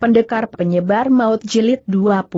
Pendekar Penyebar Maut Jilid 21.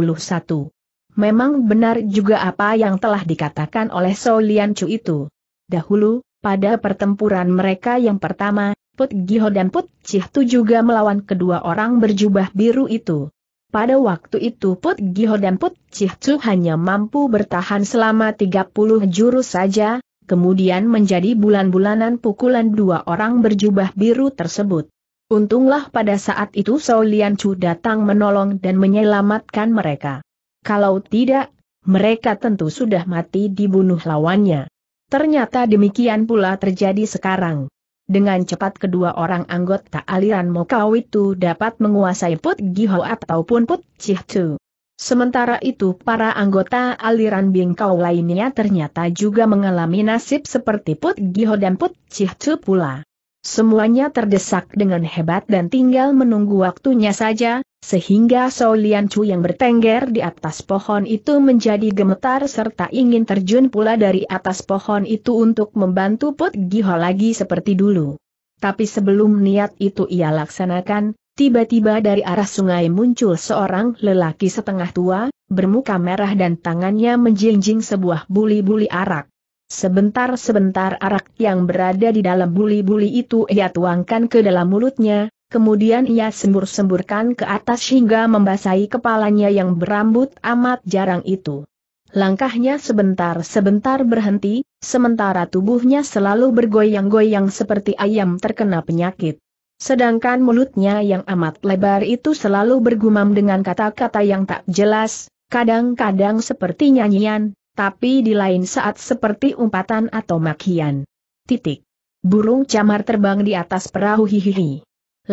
Memang benar juga apa yang telah dikatakan oleh So Lian Chu itu. Dahulu, pada pertempuran mereka yang pertama, Put Giho dan Put Cihtu Tu juga melawan kedua orang berjubah biru itu. Pada waktu itu Put Giho dan Put Cihtu Tu hanya mampu bertahan selama 30 jurus saja, kemudian menjadi bulan-bulanan pukulan dua orang berjubah biru tersebut. Untunglah pada saat itu Sao Lian Chu datang menolong dan menyelamatkan mereka. Kalau tidak, mereka tentu sudah mati dibunuh lawannya. Ternyata demikian pula terjadi sekarang. Dengan cepat kedua orang anggota aliran Mokau itu dapat menguasai Put Giho ataupun Put Chihtu. Sementara itu para anggota aliran Bingkau lainnya ternyata juga mengalami nasib seperti Put Giho dan Put Chihtu pula. Semuanya terdesak dengan hebat dan tinggal menunggu waktunya saja, sehingga Sou Lian Chu yang bertengger di atas pohon itu menjadi gemetar serta ingin terjun pula dari atas pohon itu untuk membantu Put Giho lagi seperti dulu. Tapi sebelum niat itu ia laksanakan, tiba-tiba dari arah sungai muncul seorang lelaki setengah tua, bermuka merah dan tangannya menjinjing sebuah buli-buli arak. Sebentar-sebentar arak yang berada di dalam buli-buli itu ia tuangkan ke dalam mulutnya, kemudian ia sembur-semburkan ke atas hingga membasahi kepalanya yang berambut amat jarang itu. Langkahnya sebentar-sebentar berhenti, sementara tubuhnya selalu bergoyang-goyang seperti ayam terkena penyakit. Sedangkan mulutnya yang amat lebar itu selalu bergumam dengan kata-kata yang tak jelas, kadang-kadang seperti nyanyian, tapi di lain saat seperti umpatan atau makian. Titik. Burung camar terbang di atas perahu hihihi.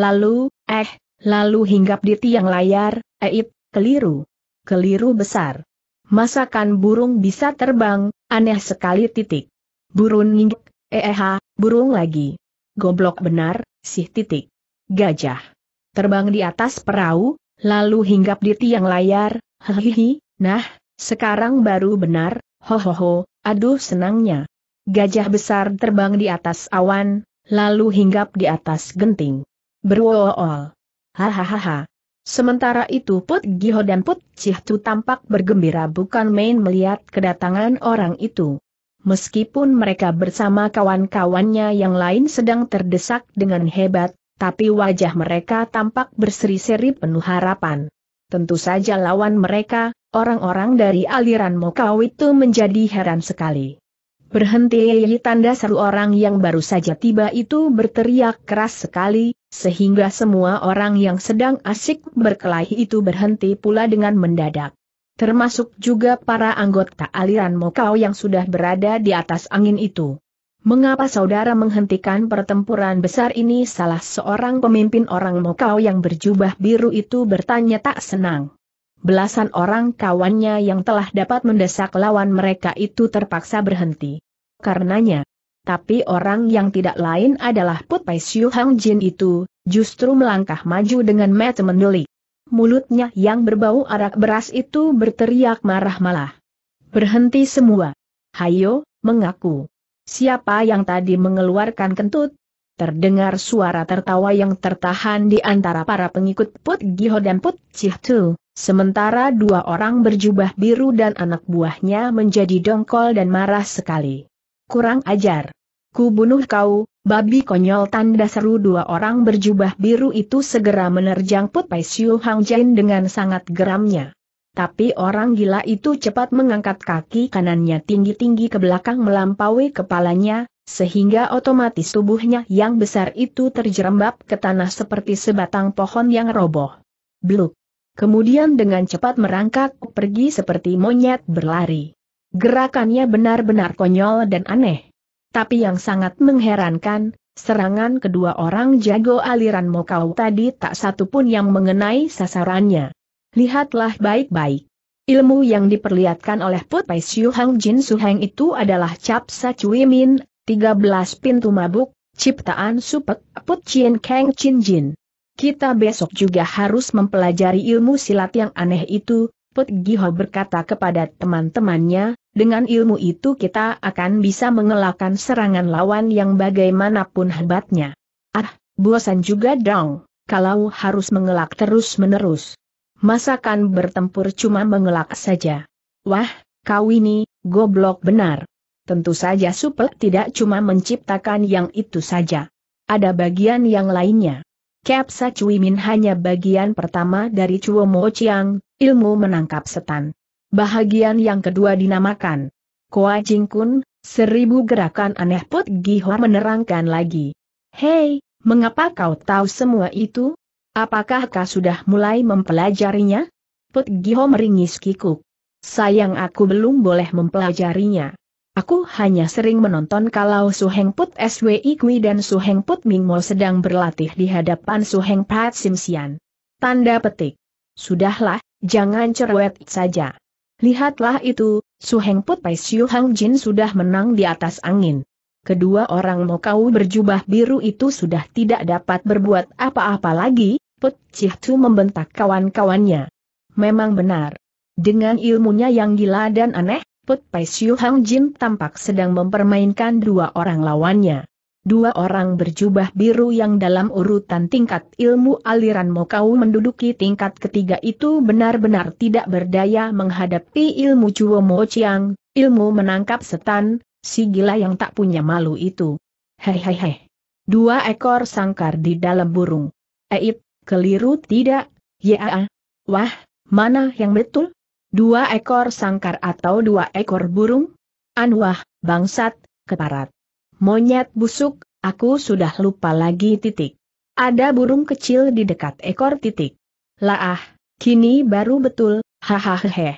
Lalu, eh, lalu hinggap di tiang layar, eit, keliru. Keliru besar. Masakan burung bisa terbang, aneh sekali titik. Burung nginggik, eh, eh, burung lagi. Goblok benar, sih titik. Gajah. Terbang di atas perahu, lalu hinggap di tiang layar, hihihi, nah, sekarang baru benar, hohoho, aduh senangnya. Gajah besar terbang di atas awan, lalu hinggap di atas genting. Berwool. Hahaha. Sementara itu Put Giho dan Put Cihtu tampak bergembira bukan main melihat kedatangan orang itu. Meskipun mereka bersama kawan-kawannya yang lain sedang terdesak dengan hebat, tapi wajah mereka tampak berseri-seri penuh harapan. Tentu saja lawan mereka, orang-orang dari aliran Mokau itu menjadi heran sekali. Berhenti tanda seru orang yang baru saja tiba itu berteriak keras sekali, sehingga semua orang yang sedang asik berkelahi itu berhenti pula dengan mendadak. Termasuk juga para anggota aliran Mokau yang sudah berada di atas angin itu. Mengapa saudara menghentikan pertempuran besar ini? Salah seorang pemimpin orang Mokau yang berjubah biru itu bertanya tak senang. Belasan orang kawannya yang telah dapat mendesak lawan mereka itu terpaksa berhenti. Karenanya, tapi orang yang tidak lain adalah Put Pai Siu Hang Jin itu, justru melangkah maju dengan mata menduli. Mulutnya yang berbau arak beras itu berteriak marah malah. Berhenti semua. Hayo, mengaku. Siapa yang tadi mengeluarkan kentut? Terdengar suara tertawa yang tertahan di antara para pengikut Put Giho dan Put Cihtu, sementara dua orang berjubah biru dan anak buahnya menjadi dongkol dan marah sekali. Kurang ajar. Ku bunuh kau, babi konyol tanda seru dua orang berjubah biru itu segera menerjang Put Pai Siu Hang Jain dengan sangat geramnya. Tapi orang gila itu cepat mengangkat kaki kanannya tinggi-tinggi ke belakang melampaui kepalanya, sehingga otomatis tubuhnya yang besar itu terjerembab ke tanah seperti sebatang pohon yang roboh. Bluk. Kemudian dengan cepat merangkak pergi seperti monyet berlari. Gerakannya benar-benar konyol dan aneh. Tapi yang sangat mengherankan, serangan kedua orang jago aliran Mokau tadi tak satu pun yang mengenai sasarannya lihatlah baik-baik. Ilmu yang diperlihatkan oleh Put Pai Siu Hang Jin Su Hang itu adalah Cap Sa Cui Min, 13 pintu mabuk, ciptaan Supek Put Chien Kang Chin Jin. Kita besok juga harus mempelajari ilmu silat yang aneh itu, Put Ho berkata kepada teman-temannya, dengan ilmu itu kita akan bisa mengelakkan serangan lawan yang bagaimanapun hebatnya. Ah, bosan juga dong, kalau harus mengelak terus-menerus masakan bertempur cuma mengelak saja. Wah, kau ini, goblok benar. Tentu saja Supel tidak cuma menciptakan yang itu saja. Ada bagian yang lainnya. Kepsa Min hanya bagian pertama dari Cuo Mo Chiang, ilmu menangkap setan. Bahagian yang kedua dinamakan Koa kun, seribu gerakan aneh Put Gihor menerangkan lagi. Hei, mengapa kau tahu semua itu? Apakah kau sudah mulai mempelajarinya? Put Giho meringis kikuk. Sayang aku belum boleh mempelajarinya. Aku hanya sering menonton kalau Su Heng Put SWI Kui dan Su Heng Put Mingmo sedang berlatih di hadapan Su Heng Pat Simsian. Tanda petik. Sudahlah, jangan cerewet saja. Lihatlah itu, Su Heng Put Pai Siu Hang Jin sudah menang di atas angin kedua orang Mokau berjubah biru itu sudah tidak dapat berbuat apa-apa lagi, Put Cih Tu membentak kawan-kawannya. Memang benar. Dengan ilmunya yang gila dan aneh, Put Pai Siu Hang Jin tampak sedang mempermainkan dua orang lawannya. Dua orang berjubah biru yang dalam urutan tingkat ilmu aliran Mokau menduduki tingkat ketiga itu benar-benar tidak berdaya menghadapi ilmu Chuo Mo Chiang, ilmu menangkap setan, si gila yang tak punya malu itu. Hehehe. Dua ekor sangkar di dalam burung. Eip, keliru tidak, ya. Ah. Wah, mana yang betul? Dua ekor sangkar atau dua ekor burung? Anwah, bangsat, keparat. Monyet busuk, aku sudah lupa lagi titik. Ada burung kecil di dekat ekor titik. Laah, kini baru betul, hahaha.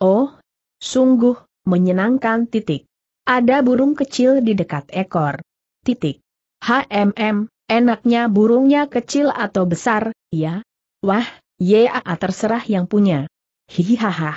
Oh, sungguh, menyenangkan titik. Ada burung kecil di dekat ekor. Titik. HMM, enaknya burungnya kecil atau besar, ya? Wah, ya terserah yang punya. Hihihaha.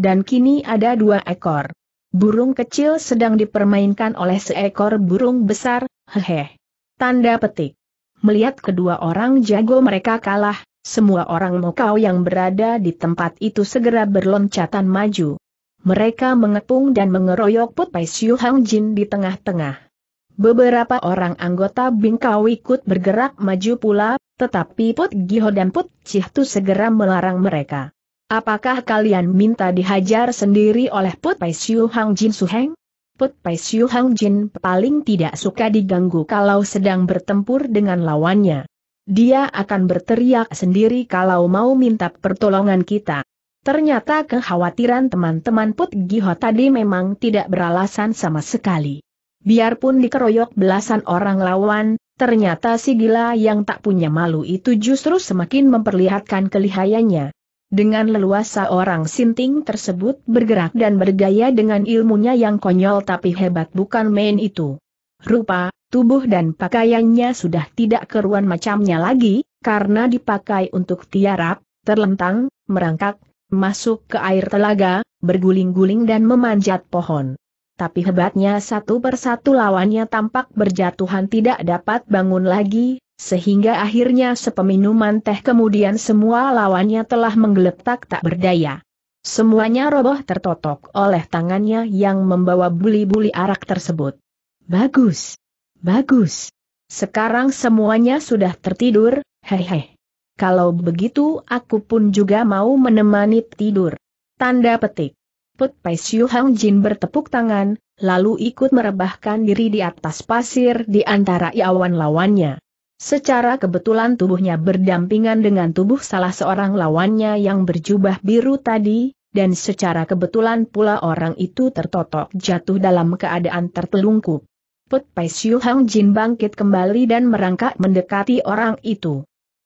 Dan kini ada dua ekor. Burung kecil sedang dipermainkan oleh seekor burung besar, hehe. Tanda petik. Melihat kedua orang jago mereka kalah, semua orang Mokau yang berada di tempat itu segera berloncatan maju. Mereka mengepung dan mengeroyok Put Pai Siu Hang Jin di tengah-tengah. Beberapa orang anggota Bingkau ikut bergerak maju pula, tetapi Put Giho dan Put Cihtu segera melarang mereka. Apakah kalian minta dihajar sendiri oleh Put Pai Siu Hang Jin Suheng? Put Pai Siu Hang Jin paling tidak suka diganggu kalau sedang bertempur dengan lawannya. Dia akan berteriak sendiri kalau mau minta pertolongan kita. Ternyata kekhawatiran teman-teman Put Giho tadi memang tidak beralasan sama sekali. Biarpun dikeroyok belasan orang lawan, ternyata si gila yang tak punya malu itu justru semakin memperlihatkan kelihayannya. Dengan leluasa orang sinting tersebut bergerak dan bergaya dengan ilmunya yang konyol tapi hebat bukan main itu. Rupa, tubuh dan pakaiannya sudah tidak keruan macamnya lagi, karena dipakai untuk tiarap, terlentang, merangkak, masuk ke air telaga, berguling-guling dan memanjat pohon. Tapi hebatnya satu persatu lawannya tampak berjatuhan tidak dapat bangun lagi, sehingga akhirnya sepeminuman teh kemudian semua lawannya telah menggeletak tak berdaya. Semuanya roboh tertotok oleh tangannya yang membawa buli-buli arak tersebut. Bagus. Bagus. Sekarang semuanya sudah tertidur, hehehe kalau begitu aku pun juga mau menemani tidur. Tanda petik. Put Pai Siu Hang Jin bertepuk tangan, lalu ikut merebahkan diri di atas pasir di antara iawan lawannya. Secara kebetulan tubuhnya berdampingan dengan tubuh salah seorang lawannya yang berjubah biru tadi, dan secara kebetulan pula orang itu tertotok jatuh dalam keadaan tertelungkup. Put Pai Siu Hang Jin bangkit kembali dan merangkak mendekati orang itu.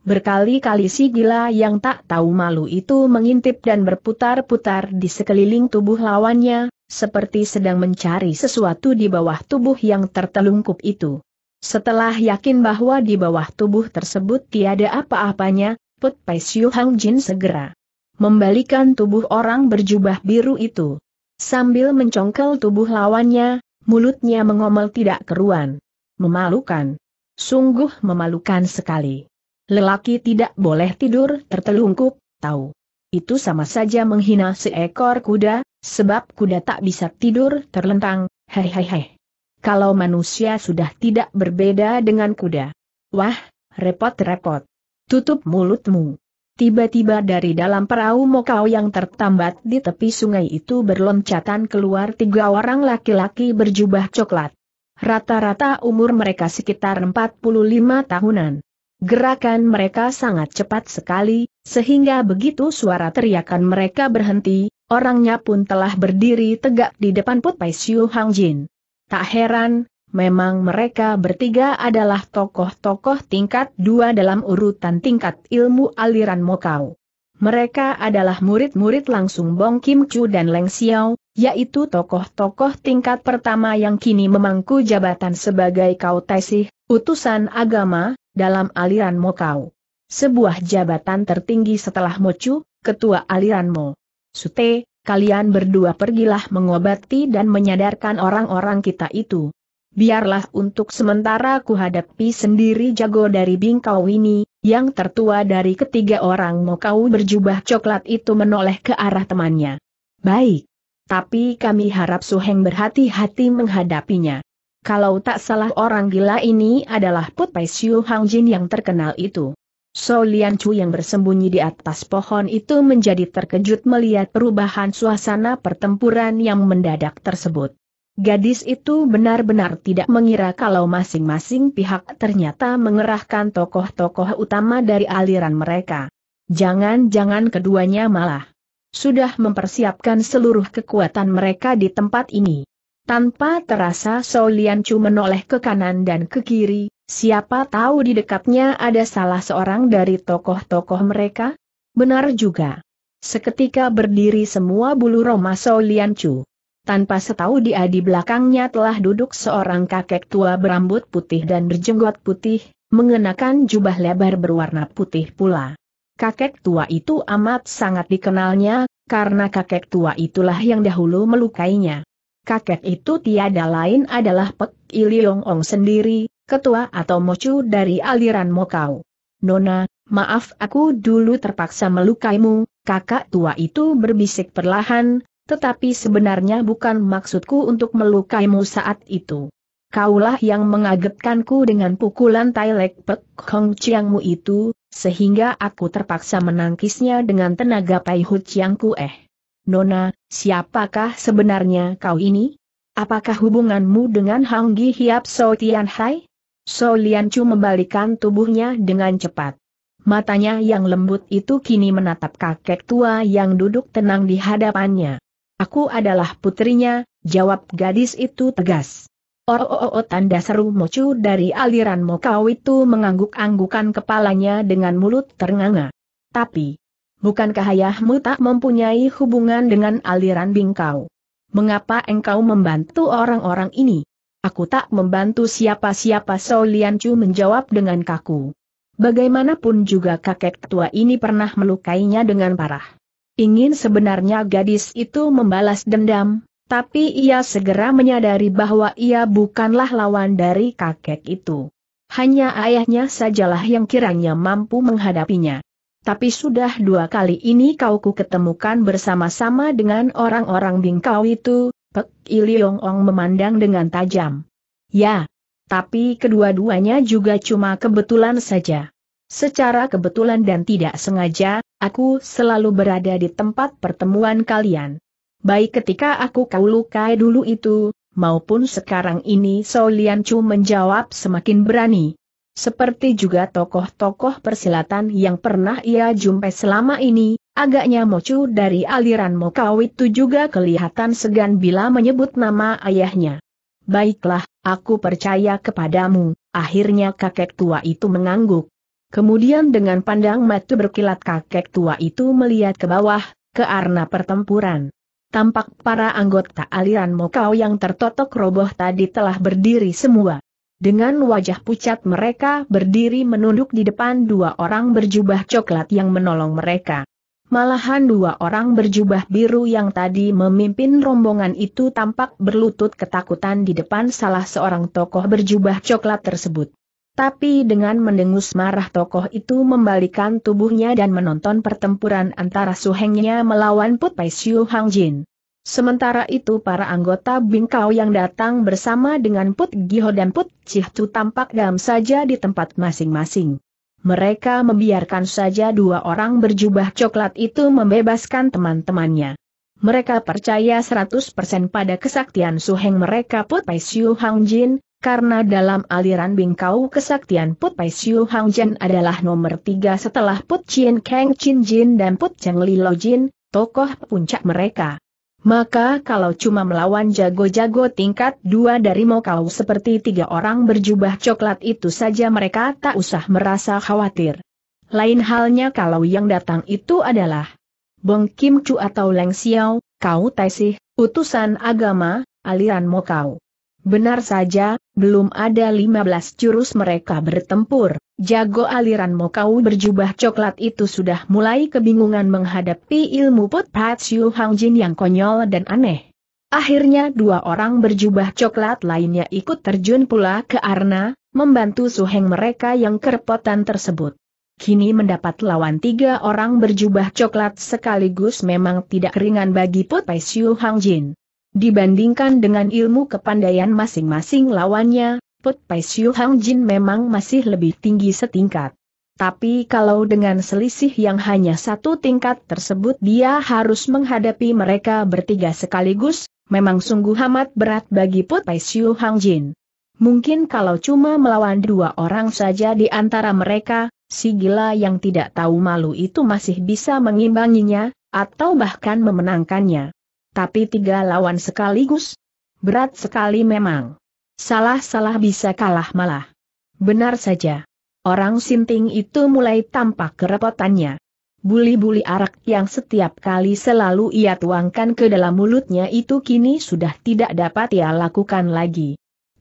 Berkali-kali si gila yang tak tahu malu itu mengintip dan berputar-putar di sekeliling tubuh lawannya, seperti sedang mencari sesuatu di bawah tubuh yang tertelungkup itu. Setelah yakin bahwa di bawah tubuh tersebut tiada apa-apanya, Put Pai Siu Hang Jin segera membalikan tubuh orang berjubah biru itu. Sambil mencongkel tubuh lawannya, mulutnya mengomel tidak keruan. Memalukan. Sungguh memalukan sekali. Lelaki tidak boleh tidur tertelungkup, tahu. Itu sama saja menghina seekor kuda, sebab kuda tak bisa tidur terlentang, hehehe. Kalau manusia sudah tidak berbeda dengan kuda. Wah, repot-repot. Tutup mulutmu. Tiba-tiba dari dalam perahu Mokau yang tertambat di tepi sungai itu berloncatan keluar tiga orang laki-laki berjubah coklat. Rata-rata umur mereka sekitar 45 tahunan. Gerakan mereka sangat cepat sekali, sehingga begitu suara teriakan mereka berhenti, orangnya pun telah berdiri tegak di depan Put Pai Siu Hang Jin. Tak heran, memang mereka bertiga adalah tokoh-tokoh tingkat dua dalam urutan tingkat ilmu aliran Mokau. Mereka adalah murid-murid langsung Bong Kim Chu dan Leng Xiao, yaitu tokoh-tokoh tingkat pertama yang kini memangku jabatan sebagai Kau kautasih, utusan agama, dalam aliran Mo Kau, Sebuah jabatan tertinggi setelah Mo Chu, ketua aliran Mo. Sute, kalian berdua pergilah mengobati dan menyadarkan orang-orang kita itu. Biarlah untuk sementara kuhadapi sendiri jago dari bingkau ini, yang tertua dari ketiga orang Mokau berjubah coklat itu menoleh ke arah temannya. Baik. Tapi kami harap Suheng berhati-hati menghadapinya kalau tak salah orang gila ini adalah Put Pai Siu Hang Jin yang terkenal itu. So Lian Chu yang bersembunyi di atas pohon itu menjadi terkejut melihat perubahan suasana pertempuran yang mendadak tersebut. Gadis itu benar-benar tidak mengira kalau masing-masing pihak ternyata mengerahkan tokoh-tokoh utama dari aliran mereka. Jangan-jangan keduanya malah sudah mempersiapkan seluruh kekuatan mereka di tempat ini. Tanpa terasa Soliancu menoleh ke kanan dan ke kiri, siapa tahu di dekatnya ada salah seorang dari tokoh-tokoh mereka? Benar juga. Seketika berdiri semua bulu Roma Soliancu. Tanpa setahu dia di belakangnya telah duduk seorang kakek tua berambut putih dan berjenggot putih, mengenakan jubah lebar berwarna putih pula. Kakek tua itu amat sangat dikenalnya, karena kakek tua itulah yang dahulu melukainya kakek itu tiada lain adalah Pek Iliong Ong sendiri, ketua atau mocu dari aliran Mokau. Nona, maaf aku dulu terpaksa melukaimu, kakak tua itu berbisik perlahan, tetapi sebenarnya bukan maksudku untuk melukaimu saat itu. Kaulah yang mengagetkanku dengan pukulan Tailek Pek Hong Chiangmu itu, sehingga aku terpaksa menangkisnya dengan tenaga Pai Hu Chiangku Eh. Nona, siapakah sebenarnya kau ini? Apakah hubunganmu dengan Hang Gi Hiap So Tian Hai? So Lian Chu membalikan tubuhnya dengan cepat. Matanya yang lembut itu kini menatap kakek tua yang duduk tenang di hadapannya. Aku adalah putrinya, jawab gadis itu tegas. Oh, oh, oh, oh tanda seru mocu dari aliran mokau itu mengangguk-anggukan kepalanya dengan mulut ternganga. Tapi, bukankah ayahmu tak mempunyai hubungan dengan aliran bingkau? Mengapa engkau membantu orang-orang ini? Aku tak membantu siapa-siapa Sau Chu menjawab dengan kaku. Bagaimanapun juga kakek tua ini pernah melukainya dengan parah. Ingin sebenarnya gadis itu membalas dendam, tapi ia segera menyadari bahwa ia bukanlah lawan dari kakek itu. Hanya ayahnya sajalah yang kiranya mampu menghadapinya tapi sudah dua kali ini kau ku ketemukan bersama-sama dengan orang-orang bingkau itu, Pek Iliong Ong memandang dengan tajam. Ya, tapi kedua-duanya juga cuma kebetulan saja. Secara kebetulan dan tidak sengaja, aku selalu berada di tempat pertemuan kalian. Baik ketika aku kau lukai dulu itu, maupun sekarang ini Solian Chu menjawab semakin berani. Seperti juga tokoh-tokoh persilatan yang pernah ia jumpai selama ini, agaknya Mocu dari aliran Mokaw itu juga kelihatan segan bila menyebut nama ayahnya. Baiklah, aku percaya kepadamu, akhirnya kakek tua itu mengangguk. Kemudian dengan pandang mata berkilat kakek tua itu melihat ke bawah, ke arena pertempuran. Tampak para anggota aliran Mokau yang tertotok roboh tadi telah berdiri semua. Dengan wajah pucat mereka berdiri menunduk di depan dua orang berjubah coklat yang menolong mereka. Malahan dua orang berjubah biru yang tadi memimpin rombongan itu tampak berlutut ketakutan di depan salah seorang tokoh berjubah coklat tersebut. Tapi dengan mendengus marah tokoh itu membalikan tubuhnya dan menonton pertempuran antara suhengnya melawan Put Pai Siu Hang Jin. Sementara itu para anggota Bingkau yang datang bersama dengan Put Giho dan Put Cihcu tampak diam saja di tempat masing-masing. Mereka membiarkan saja dua orang berjubah coklat itu membebaskan teman-temannya. Mereka percaya 100% pada kesaktian Suheng mereka Put Pai Siu Hang Jin, karena dalam aliran Bingkau kesaktian Put Pai Siu Hang Jin adalah nomor tiga setelah Put Chin Kang Chin Jin dan Put Cheng Li Lo Jin, tokoh puncak mereka. Maka kalau cuma melawan jago-jago tingkat dua dari Mokau seperti tiga orang berjubah coklat itu saja mereka tak usah merasa khawatir. Lain halnya kalau yang datang itu adalah Bong Kim Chu atau Leng Xiao, Kau Taisih, utusan agama, aliran Mokau. Benar saja, belum ada 15 jurus mereka bertempur. Jago aliran mokau berjubah coklat itu sudah mulai kebingungan menghadapi ilmu put Pat Siu Hang Jin yang konyol dan aneh. Akhirnya dua orang berjubah coklat lainnya ikut terjun pula ke Arna, membantu suheng mereka yang kerepotan tersebut. Kini mendapat lawan tiga orang berjubah coklat sekaligus memang tidak ringan bagi Pot Pat Siu Hang Jin. Dibandingkan dengan ilmu kepandaian masing-masing lawannya, Put Pai Siu Hang Jin memang masih lebih tinggi setingkat. Tapi kalau dengan selisih yang hanya satu tingkat tersebut dia harus menghadapi mereka bertiga sekaligus, memang sungguh amat berat bagi Put Pai Siu Hang Jin. Mungkin kalau cuma melawan dua orang saja di antara mereka, si gila yang tidak tahu malu itu masih bisa mengimbanginya, atau bahkan memenangkannya. Tapi tiga lawan sekaligus, berat sekali memang. Salah-salah bisa kalah malah. Benar saja. Orang sinting itu mulai tampak kerepotannya. Buli-buli arak yang setiap kali selalu ia tuangkan ke dalam mulutnya itu kini sudah tidak dapat ia lakukan lagi.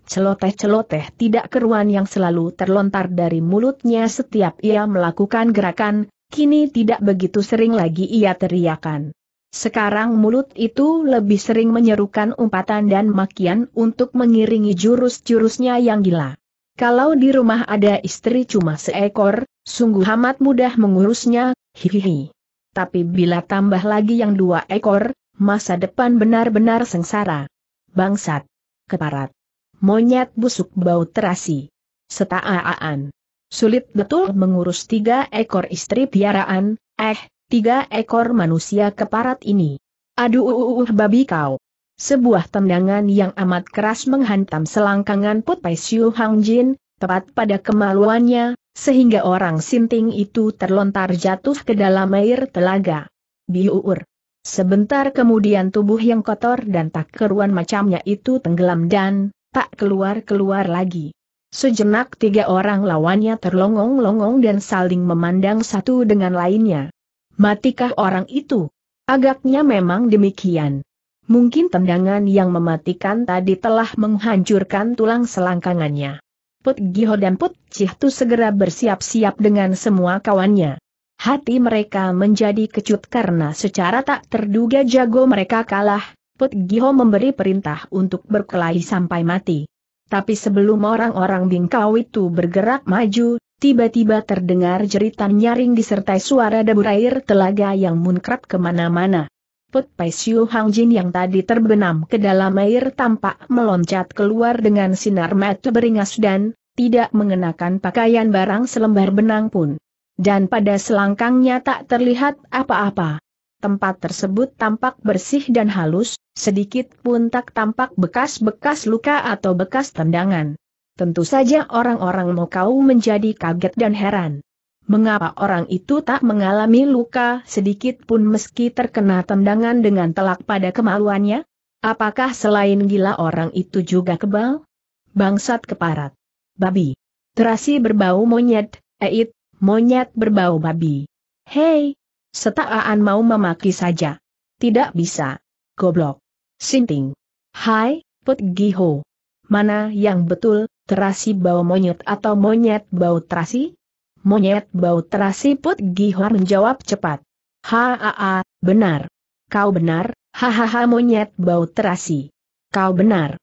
Celoteh-celoteh tidak keruan yang selalu terlontar dari mulutnya setiap ia melakukan gerakan, kini tidak begitu sering lagi ia teriakan. Sekarang mulut itu lebih sering menyerukan umpatan dan makian untuk mengiringi jurus-jurusnya yang gila. Kalau di rumah ada istri cuma seekor, sungguh amat mudah mengurusnya, hihihi. Tapi bila tambah lagi yang dua ekor, masa depan benar-benar sengsara. Bangsat. Keparat. Monyet busuk bau terasi. Setaaan. Sulit betul mengurus tiga ekor istri piaraan, eh, tiga ekor manusia keparat ini. Aduh uh, uh, uh, babi kau. Sebuah tendangan yang amat keras menghantam selangkangan Put Pai Siu Hang Jin, tepat pada kemaluannya, sehingga orang sinting itu terlontar jatuh ke dalam air telaga. Biuur. Sebentar kemudian tubuh yang kotor dan tak keruan macamnya itu tenggelam dan tak keluar-keluar lagi. Sejenak tiga orang lawannya terlongong-longong dan saling memandang satu dengan lainnya. Matikah orang itu? Agaknya memang demikian. Mungkin tendangan yang mematikan tadi telah menghancurkan tulang selangkangannya. Put Giho dan Put Cihtu segera bersiap-siap dengan semua kawannya. Hati mereka menjadi kecut karena secara tak terduga jago mereka kalah, Put Giho memberi perintah untuk berkelahi sampai mati. Tapi sebelum orang-orang Bingkau itu bergerak maju, Tiba-tiba terdengar jeritan nyaring disertai suara debur air telaga yang munkrap kemana-mana. Put Pai Siu Hang Jin yang tadi terbenam ke dalam air tampak meloncat keluar dengan sinar mata beringas dan tidak mengenakan pakaian barang selembar benang pun. Dan pada selangkangnya tak terlihat apa-apa. Tempat tersebut tampak bersih dan halus, sedikit pun tak tampak bekas-bekas luka atau bekas tendangan. Tentu saja orang-orang Mokau menjadi kaget dan heran. Mengapa orang itu tak mengalami luka sedikit pun meski terkena tendangan dengan telak pada kemaluannya? Apakah selain gila orang itu juga kebal? Bangsat keparat. Babi. Terasi berbau monyet, eit, monyet berbau babi. Hei, setaaan mau memaki saja. Tidak bisa. Goblok. Sinting. Hai, Put Giho. Mana yang betul, terasi bau monyet atau monyet bau terasi? Monyet bau terasi Put Gihor menjawab cepat. Haa, benar. Kau benar, hahaha monyet bau terasi. Kau benar.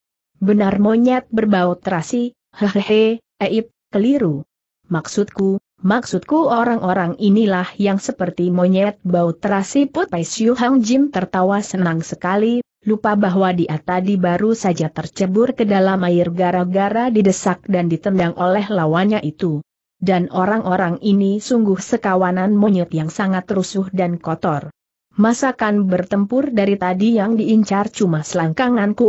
Benar monyet berbau terasi, hehehe, eip, keliru. Maksudku, maksudku orang-orang inilah yang seperti monyet bau terasi Put Pai Siu Hang Jim tertawa senang sekali, lupa bahwa dia tadi baru saja tercebur ke dalam air gara-gara didesak dan ditendang oleh lawannya itu. Dan orang-orang ini sungguh sekawanan monyet yang sangat rusuh dan kotor. Masakan bertempur dari tadi yang diincar cuma selangkanganku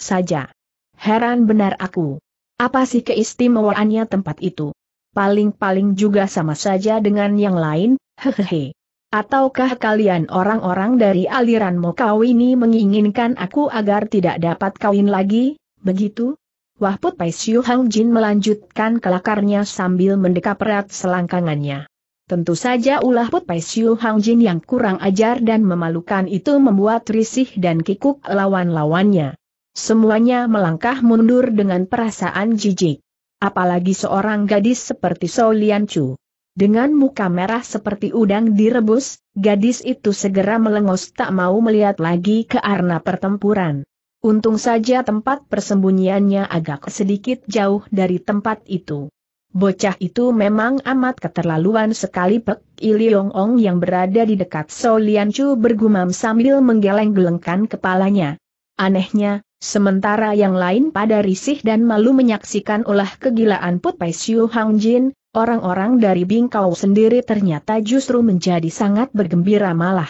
saja. Heran benar aku. Apa sih keistimewaannya tempat itu? Paling-paling juga sama saja dengan yang lain, hehehe. Ataukah kalian orang-orang dari aliran Mokau ini menginginkan aku agar tidak dapat kawin lagi, begitu? Wahput Pai Siu Hang Jin melanjutkan kelakarnya sambil mendekap erat selangkangannya. Tentu saja ulah Put Pai Siu Hang Jin yang kurang ajar dan memalukan itu membuat risih dan kikuk lawan-lawannya. Semuanya melangkah mundur dengan perasaan jijik. Apalagi seorang gadis seperti Lian Chu. Dengan muka merah seperti udang direbus, gadis itu segera melengos tak mau melihat lagi ke arena pertempuran. Untung saja tempat persembunyiannya agak sedikit jauh dari tempat itu. Bocah itu memang amat keterlaluan sekali Pek Iliong Ong yang berada di dekat So Chu bergumam sambil menggeleng-gelengkan kepalanya. Anehnya, sementara yang lain pada risih dan malu menyaksikan olah kegilaan Put Pai Siu Hang Jin, Orang-orang dari Bingkau sendiri ternyata justru menjadi sangat bergembira malah.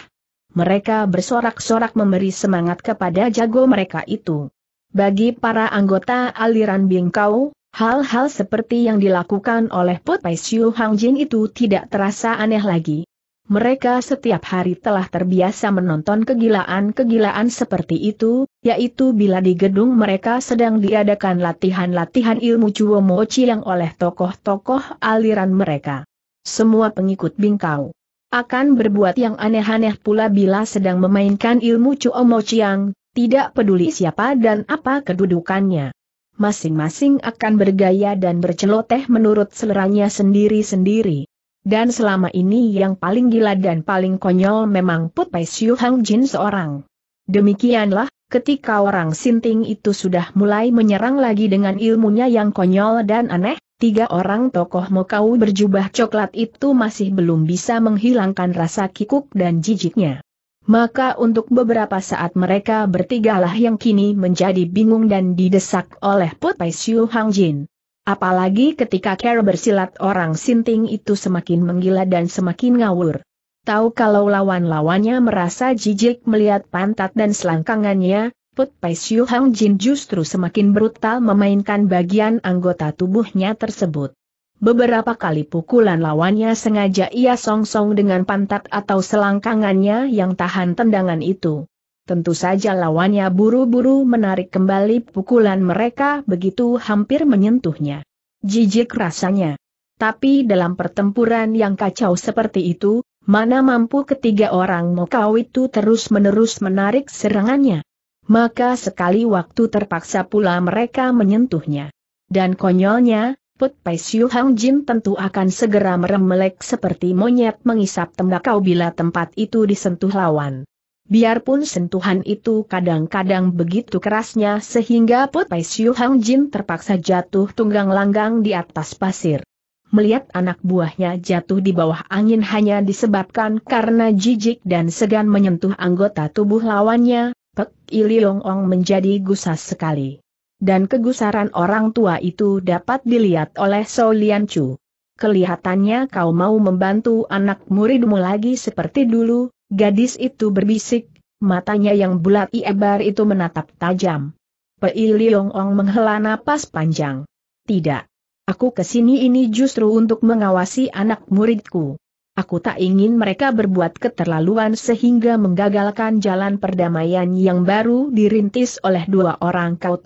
Mereka bersorak-sorak memberi semangat kepada jago mereka itu. Bagi para anggota aliran Bingkau, hal-hal seperti yang dilakukan oleh Put Pai Siu Hang Jin itu tidak terasa aneh lagi. Mereka setiap hari telah terbiasa menonton kegilaan-kegilaan seperti itu, yaitu bila di gedung mereka sedang diadakan latihan-latihan ilmu Cuomochi yang oleh tokoh-tokoh aliran mereka. Semua pengikut bingkau akan berbuat yang aneh-aneh pula bila sedang memainkan ilmu Cuomochi yang tidak peduli siapa dan apa kedudukannya. Masing-masing akan bergaya dan berceloteh menurut seleranya sendiri-sendiri. Dan selama ini yang paling gila dan paling konyol memang Put Pai Siu Hang Jin seorang. Demikianlah, ketika orang sinting itu sudah mulai menyerang lagi dengan ilmunya yang konyol dan aneh, tiga orang tokoh Mokau berjubah coklat itu masih belum bisa menghilangkan rasa kikuk dan jijiknya. Maka untuk beberapa saat mereka bertigalah yang kini menjadi bingung dan didesak oleh Put Pai Siu Hang Jin. Apalagi ketika Care bersilat orang sinting itu semakin menggila dan semakin ngawur. Tahu kalau lawan-lawannya merasa jijik melihat pantat dan selangkangannya, Put Pai Siu Hang Jin justru semakin brutal memainkan bagian anggota tubuhnya tersebut. Beberapa kali pukulan lawannya sengaja ia songsong dengan pantat atau selangkangannya yang tahan tendangan itu. Tentu saja lawannya buru-buru menarik kembali pukulan mereka begitu hampir menyentuhnya. Jijik rasanya. Tapi dalam pertempuran yang kacau seperti itu, mana mampu ketiga orang Mokau itu terus-menerus menarik serangannya. Maka sekali waktu terpaksa pula mereka menyentuhnya. Dan konyolnya, Put Pai Siu Hang Jin tentu akan segera meremelek seperti monyet mengisap tembakau bila tempat itu disentuh lawan. Biarpun sentuhan itu kadang-kadang begitu kerasnya sehingga Put Pai Siu Hang Jin terpaksa jatuh tunggang langgang di atas pasir. Melihat anak buahnya jatuh di bawah angin hanya disebabkan karena jijik dan segan menyentuh anggota tubuh lawannya, Pek Iliong Ong menjadi gusas sekali. Dan kegusaran orang tua itu dapat dilihat oleh So Lian Chu. Kelihatannya kau mau membantu anak muridmu lagi seperti dulu, Gadis itu berbisik, matanya yang bulat iebar itu menatap tajam. Pei Liong Ong menghela napas panjang. Tidak. Aku kesini ini justru untuk mengawasi anak muridku. Aku tak ingin mereka berbuat keterlaluan sehingga menggagalkan jalan perdamaian yang baru dirintis oleh dua orang kau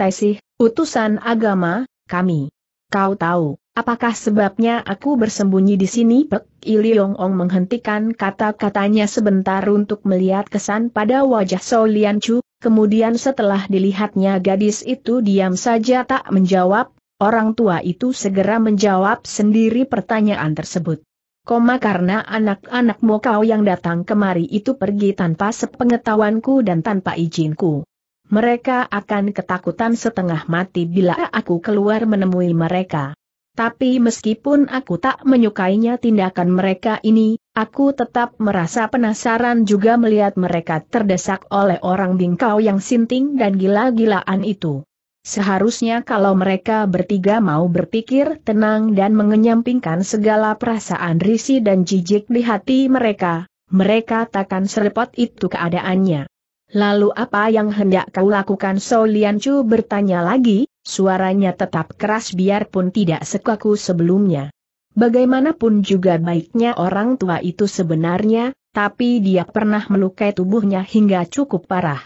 utusan agama, kami. Kau tahu, Apakah sebabnya aku bersembunyi di sini? Pek Iliong Ong menghentikan kata-katanya sebentar untuk melihat kesan pada wajah So Lian Chu, kemudian setelah dilihatnya gadis itu diam saja tak menjawab, orang tua itu segera menjawab sendiri pertanyaan tersebut. Koma karena anak-anakmu kau yang datang kemari itu pergi tanpa sepengetahuanku dan tanpa izinku. Mereka akan ketakutan setengah mati bila aku keluar menemui mereka. Tapi meskipun aku tak menyukainya tindakan mereka ini, aku tetap merasa penasaran juga melihat mereka terdesak oleh orang bingkau yang sinting dan gila-gilaan itu. Seharusnya kalau mereka bertiga mau berpikir tenang dan mengenyampingkan segala perasaan risi dan jijik di hati mereka, mereka takkan serepot itu keadaannya. Lalu apa yang hendak kau lakukan? So Lian Chu bertanya lagi, Suaranya tetap keras biarpun tidak sekaku sebelumnya. Bagaimanapun juga baiknya orang tua itu sebenarnya, tapi dia pernah melukai tubuhnya hingga cukup parah.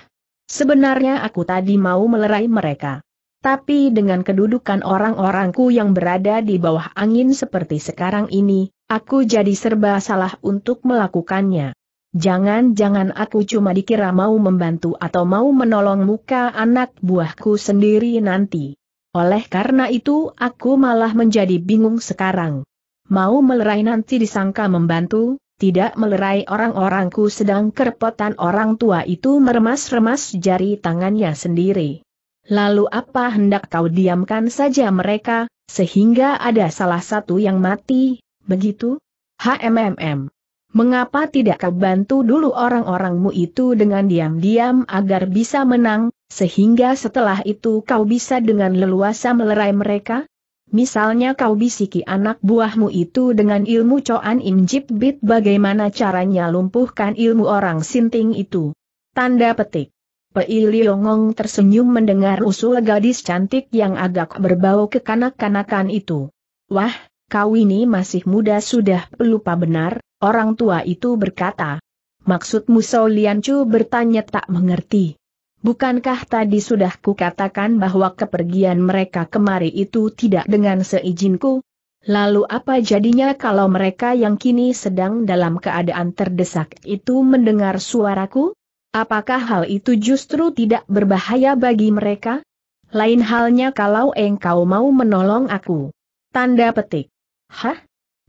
Sebenarnya aku tadi mau melerai mereka. Tapi dengan kedudukan orang-orangku yang berada di bawah angin seperti sekarang ini, aku jadi serba salah untuk melakukannya. Jangan-jangan aku cuma dikira mau membantu atau mau menolong muka anak buahku sendiri nanti. Oleh karena itu aku malah menjadi bingung sekarang. Mau melerai nanti disangka membantu, tidak melerai orang-orangku sedang kerepotan orang tua itu meremas-remas jari tangannya sendiri. Lalu apa hendak kau diamkan saja mereka, sehingga ada salah satu yang mati, begitu? HMMM Mengapa tidak kau bantu dulu orang-orangmu itu dengan diam-diam agar bisa menang, sehingga setelah itu kau bisa dengan leluasa melerai mereka? Misalnya kau bisiki anak buahmu itu dengan ilmu Coan imjib Bit bagaimana caranya lumpuhkan ilmu orang sinting itu. Tanda petik. Pei Liongong tersenyum mendengar usul gadis cantik yang agak berbau kekanak-kanakan itu. Wah, kau ini masih muda sudah pelupa benar, Orang tua itu berkata, maksudmu Sao Lian Chu bertanya tak mengerti. Bukankah tadi sudah kukatakan bahwa kepergian mereka kemari itu tidak dengan seizinku? Lalu apa jadinya kalau mereka yang kini sedang dalam keadaan terdesak itu mendengar suaraku? Apakah hal itu justru tidak berbahaya bagi mereka? Lain halnya kalau engkau mau menolong aku. Tanda petik. Hah?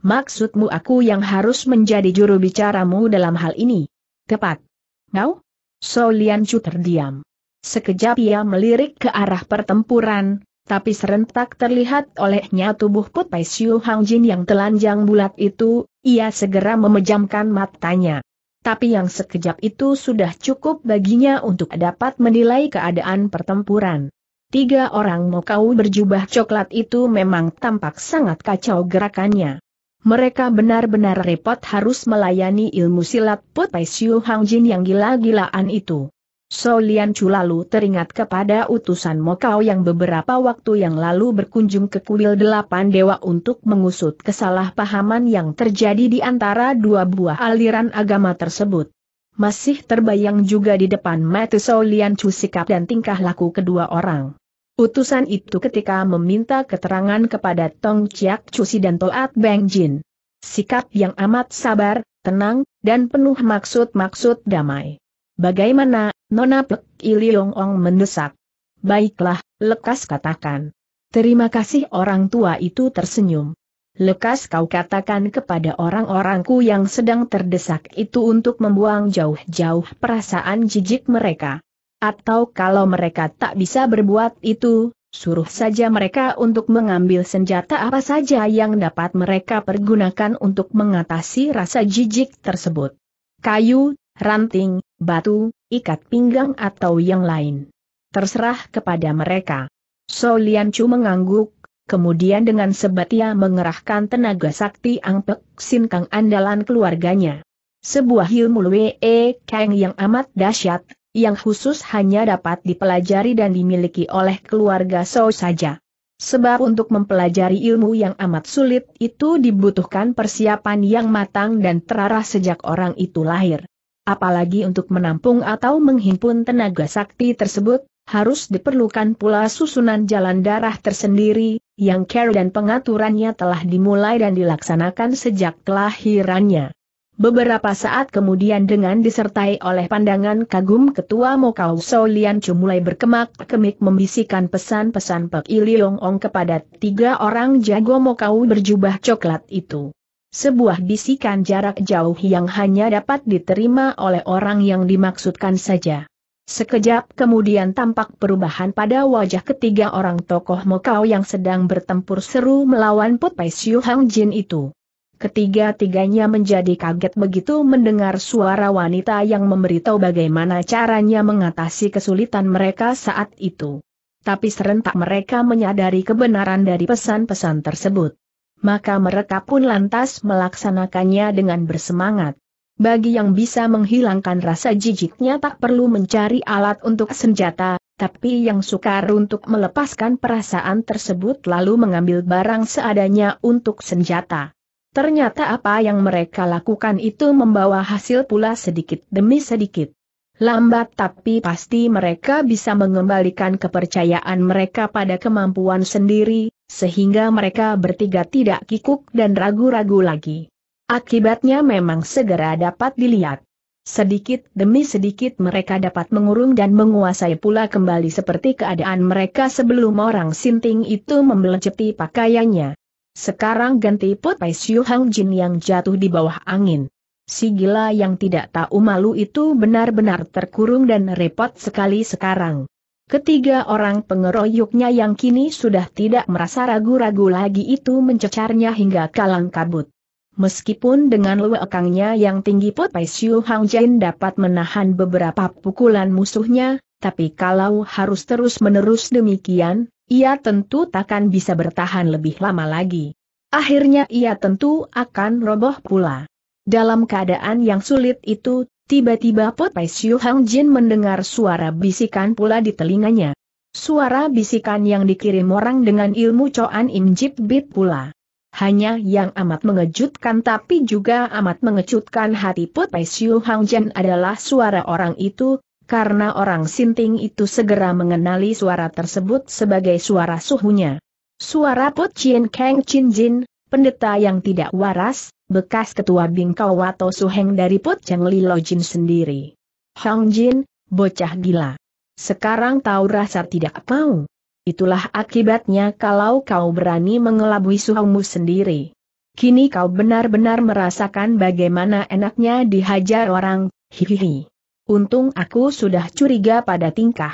Maksudmu aku yang harus menjadi juru bicaramu dalam hal ini? Tepat. Kau? So Lian Chu terdiam. Sekejap ia melirik ke arah pertempuran, tapi serentak terlihat olehnya tubuh Put Pai Siu Hang Jin yang telanjang bulat itu, ia segera memejamkan matanya. Tapi yang sekejap itu sudah cukup baginya untuk dapat menilai keadaan pertempuran. Tiga orang mokau berjubah coklat itu memang tampak sangat kacau gerakannya mereka benar-benar repot harus melayani ilmu silat Potai Siu Hang Jin yang gila-gilaan itu. So Lian Chu lalu teringat kepada utusan Mokau yang beberapa waktu yang lalu berkunjung ke kuil delapan dewa untuk mengusut kesalahpahaman yang terjadi di antara dua buah aliran agama tersebut. Masih terbayang juga di depan mata So Lian Chu sikap dan tingkah laku kedua orang. Utusan itu ketika meminta keterangan kepada Tong Chiak Cusi dan Toat Beng Jin. Sikap yang amat sabar, tenang, dan penuh maksud-maksud damai. Bagaimana, Nona Pek Iliong Ong mendesak. Baiklah, lekas katakan. Terima kasih orang tua itu tersenyum. Lekas kau katakan kepada orang-orangku yang sedang terdesak itu untuk membuang jauh-jauh perasaan jijik mereka. Atau kalau mereka tak bisa berbuat itu, suruh saja mereka untuk mengambil senjata apa saja yang dapat mereka pergunakan untuk mengatasi rasa jijik tersebut. Kayu, ranting, batu, ikat pinggang atau yang lain. Terserah kepada mereka. So Lian Chu mengangguk, kemudian dengan sebatia mengerahkan tenaga sakti Pek Sin Kang andalan keluarganya. Sebuah ilmu Wee Kang yang amat dahsyat, yang khusus hanya dapat dipelajari dan dimiliki oleh keluarga So saja. Sebab untuk mempelajari ilmu yang amat sulit itu dibutuhkan persiapan yang matang dan terarah sejak orang itu lahir. Apalagi untuk menampung atau menghimpun tenaga sakti tersebut, harus diperlukan pula susunan jalan darah tersendiri, yang care dan pengaturannya telah dimulai dan dilaksanakan sejak kelahirannya. Beberapa saat kemudian dengan disertai oleh pandangan kagum ketua Mokau So Lian Chu mulai berkemak-kemik membisikkan pesan-pesan Pek Iliong Ong kepada tiga orang jago Mokau berjubah coklat itu. Sebuah bisikan jarak jauh yang hanya dapat diterima oleh orang yang dimaksudkan saja. Sekejap kemudian tampak perubahan pada wajah ketiga orang tokoh Mokau yang sedang bertempur seru melawan Put Siu Hang Jin itu. Ketiga-tiganya menjadi kaget begitu mendengar suara wanita yang memberitahu bagaimana caranya mengatasi kesulitan mereka saat itu. Tapi serentak mereka menyadari kebenaran dari pesan-pesan tersebut. Maka mereka pun lantas melaksanakannya dengan bersemangat. Bagi yang bisa menghilangkan rasa jijiknya tak perlu mencari alat untuk senjata, tapi yang sukar untuk melepaskan perasaan tersebut lalu mengambil barang seadanya untuk senjata. Ternyata apa yang mereka lakukan itu membawa hasil pula sedikit demi sedikit. Lambat tapi pasti mereka bisa mengembalikan kepercayaan mereka pada kemampuan sendiri, sehingga mereka bertiga tidak kikuk dan ragu-ragu lagi. Akibatnya memang segera dapat dilihat. Sedikit demi sedikit mereka dapat mengurung dan menguasai pula kembali seperti keadaan mereka sebelum orang sinting itu membelejeti pakaiannya. Sekarang ganti Put Pai Siu Hang Jin yang jatuh di bawah angin. Si gila yang tidak tahu malu itu benar-benar terkurung dan repot sekali sekarang. Ketiga orang pengeroyoknya yang kini sudah tidak merasa ragu-ragu lagi itu mencecarnya hingga kalang kabut. Meskipun dengan lewekangnya yang tinggi Put Pai Siu Hang Jin dapat menahan beberapa pukulan musuhnya, tapi kalau harus terus-menerus demikian, ia tentu takkan bisa bertahan lebih lama lagi. Akhirnya ia tentu akan roboh pula. Dalam keadaan yang sulit itu, tiba-tiba Potai Siu Hang Jin mendengar suara bisikan pula di telinganya. Suara bisikan yang dikirim orang dengan ilmu Coan Im Jip Bit pula. Hanya yang amat mengejutkan tapi juga amat mengejutkan hati Potai Siu Hang Jin adalah suara orang itu, karena orang sinting itu segera mengenali suara tersebut sebagai suara suhunya. Suara Put Chin Kang Chin Jin, pendeta yang tidak waras, bekas ketua Bingkau Wato Suheng dari Put Cheng Li Jin sendiri. Hang Jin, bocah gila. Sekarang tahu rasa tidak mau. Itulah akibatnya kalau kau berani mengelabui suhumu sendiri. Kini kau benar-benar merasakan bagaimana enaknya dihajar orang, hihihi. Untung aku sudah curiga pada tingkah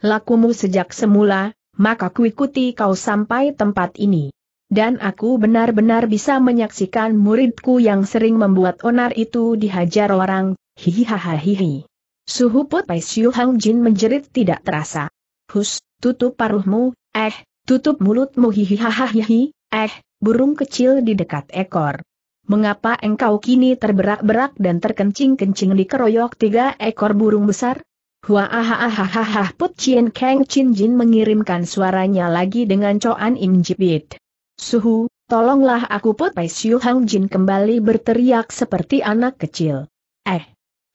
lakumu sejak semula, maka kuikuti kau sampai tempat ini. Dan aku benar-benar bisa menyaksikan muridku yang sering membuat onar itu dihajar orang, Hihi Suhu Put Pai Siu Hang Jin menjerit tidak terasa. Hus, tutup paruhmu, eh, tutup mulutmu hihi. eh, burung kecil di dekat ekor. Mengapa engkau kini terberak-berak dan terkencing-kencing di keroyok tiga ekor burung besar? Huahahahaha Put Chien Kang Chin Jin mengirimkan suaranya lagi dengan coan Im Jibit. Suhu, tolonglah aku Put Pai Siu Hang Jin kembali berteriak seperti anak kecil. Eh,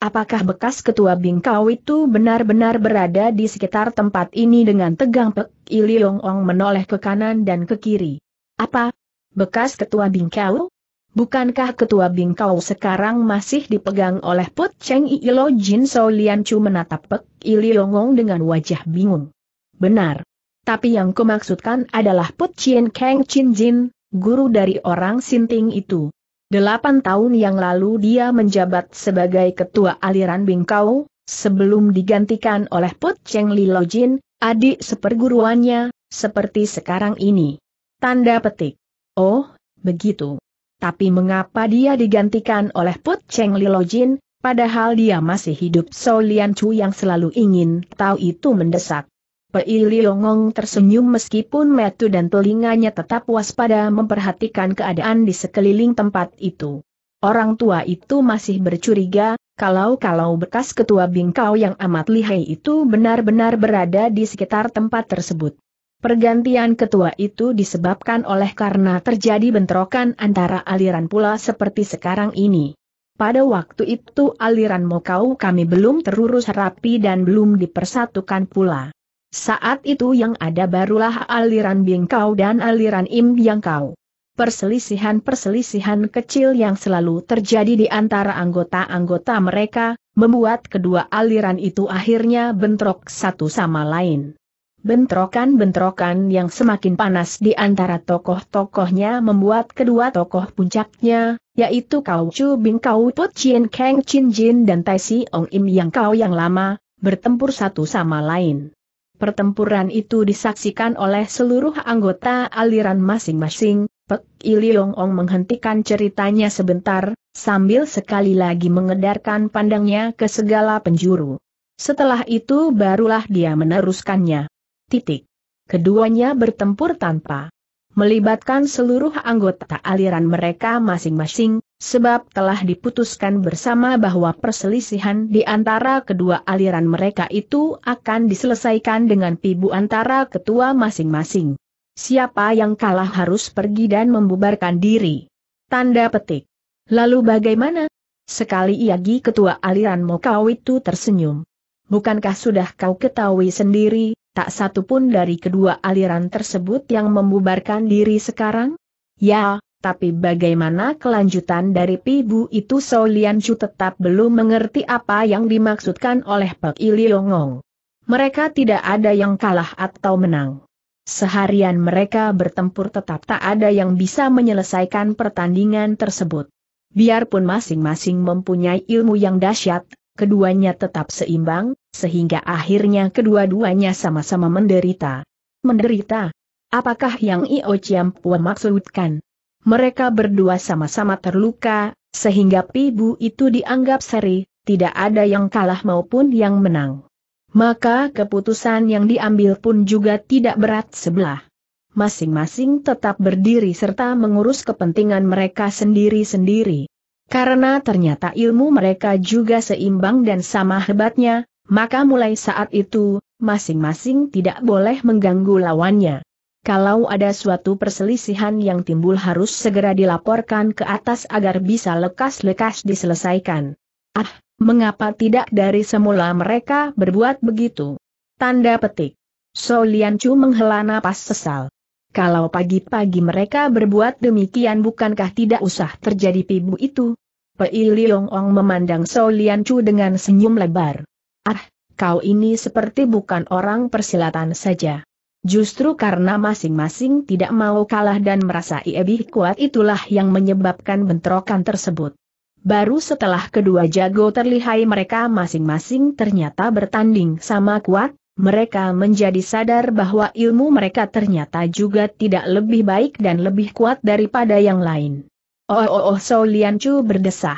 apakah bekas ketua bingkau itu benar-benar berada di sekitar tempat ini dengan tegang Pek Iliong Ong menoleh ke kanan dan ke kiri. Apa? Bekas ketua bingkau? Bukankah Ketua Bingkau sekarang masih dipegang oleh Put Cheng Ilo Jin So Lian Chu menatap Pek Iliongong dengan wajah bingung. Benar. Tapi yang kumaksudkan adalah Put Chien Kang Chin Jin, guru dari orang Sinting itu. Delapan tahun yang lalu dia menjabat sebagai ketua aliran Bingkau, sebelum digantikan oleh Put Cheng Lilo Jin, adik seperguruannya, seperti sekarang ini. Tanda petik. Oh, begitu tapi mengapa dia digantikan oleh Put Cheng Lilo Jin, padahal dia masih hidup So Lian Chu yang selalu ingin tahu itu mendesak. Pei Liongong tersenyum meskipun metu dan telinganya tetap waspada memperhatikan keadaan di sekeliling tempat itu. Orang tua itu masih bercuriga, kalau-kalau bekas ketua bingkau yang amat lihai itu benar-benar berada di sekitar tempat tersebut. Pergantian ketua itu disebabkan oleh karena terjadi bentrokan antara aliran pula seperti sekarang ini. Pada waktu itu aliran Mokau kami belum terurus rapi dan belum dipersatukan pula. Saat itu yang ada barulah aliran Bingkau dan aliran Im yang kau. Perselisihan-perselisihan kecil yang selalu terjadi di antara anggota-anggota mereka, membuat kedua aliran itu akhirnya bentrok satu sama lain. Bentrokan-bentrokan yang semakin panas di antara tokoh-tokohnya membuat kedua tokoh puncaknya, yaitu Kau Chu Bing Kau Put Chien Kang Chin Jin dan Tai Si Ong Im yang kau yang lama, bertempur satu sama lain. Pertempuran itu disaksikan oleh seluruh anggota aliran masing-masing, Pek Iliong Ong menghentikan ceritanya sebentar, sambil sekali lagi mengedarkan pandangnya ke segala penjuru. Setelah itu barulah dia meneruskannya. Titik. Keduanya bertempur tanpa melibatkan seluruh anggota aliran mereka masing-masing, sebab telah diputuskan bersama bahwa perselisihan di antara kedua aliran mereka itu akan diselesaikan dengan pibu antara ketua masing-masing. Siapa yang kalah harus pergi dan membubarkan diri. Tanda petik. Lalu bagaimana? Sekali Iagi ketua aliran Mokau itu tersenyum. Bukankah sudah kau ketahui sendiri, tak satu pun dari kedua aliran tersebut yang membubarkan diri sekarang? Ya, tapi bagaimana kelanjutan dari Pibu itu So Lian Chu tetap belum mengerti apa yang dimaksudkan oleh Pak Ili Mereka tidak ada yang kalah atau menang. Seharian mereka bertempur tetap tak ada yang bisa menyelesaikan pertandingan tersebut. Biarpun masing-masing mempunyai ilmu yang dahsyat, keduanya tetap seimbang, sehingga akhirnya kedua-duanya sama-sama menderita. Menderita? Apakah yang Io Chiampua maksudkan? Mereka berdua sama-sama terluka, sehingga pibu itu dianggap seri, tidak ada yang kalah maupun yang menang. Maka keputusan yang diambil pun juga tidak berat sebelah. Masing-masing tetap berdiri serta mengurus kepentingan mereka sendiri-sendiri. Karena ternyata ilmu mereka juga seimbang dan sama hebatnya, maka mulai saat itu, masing-masing tidak boleh mengganggu lawannya. Kalau ada suatu perselisihan yang timbul harus segera dilaporkan ke atas agar bisa lekas-lekas diselesaikan. Ah, mengapa tidak dari semula mereka berbuat begitu? Tanda petik. So Lian Chu menghela napas sesal. Kalau pagi-pagi mereka berbuat demikian bukankah tidak usah terjadi pibu itu? Pei Liong Ong memandang Sao Lian Chu dengan senyum lebar. Ah, kau ini seperti bukan orang persilatan saja. Justru karena masing-masing tidak mau kalah dan merasa lebih kuat itulah yang menyebabkan bentrokan tersebut. Baru setelah kedua jago terlihai mereka masing-masing ternyata bertanding sama kuat, mereka menjadi sadar bahwa ilmu mereka ternyata juga tidak lebih baik dan lebih kuat daripada yang lain. Oh oh oh So Lian Chu berdesah.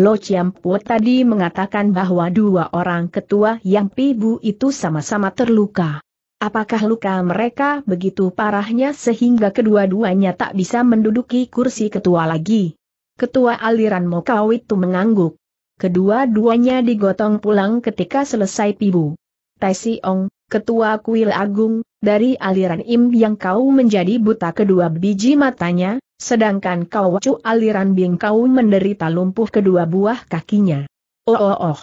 Lo Chiam tadi mengatakan bahwa dua orang ketua yang pibu itu sama-sama terluka. Apakah luka mereka begitu parahnya sehingga kedua-duanya tak bisa menduduki kursi ketua lagi? Ketua aliran Mokau itu mengangguk. Kedua-duanya digotong pulang ketika selesai pibu. Tai Si Ong, ketua kuil agung, dari aliran Im yang kau menjadi buta kedua biji matanya, Sedangkan kau wacu aliran bingkau kau menderita lumpuh kedua buah kakinya. Oh oh oh.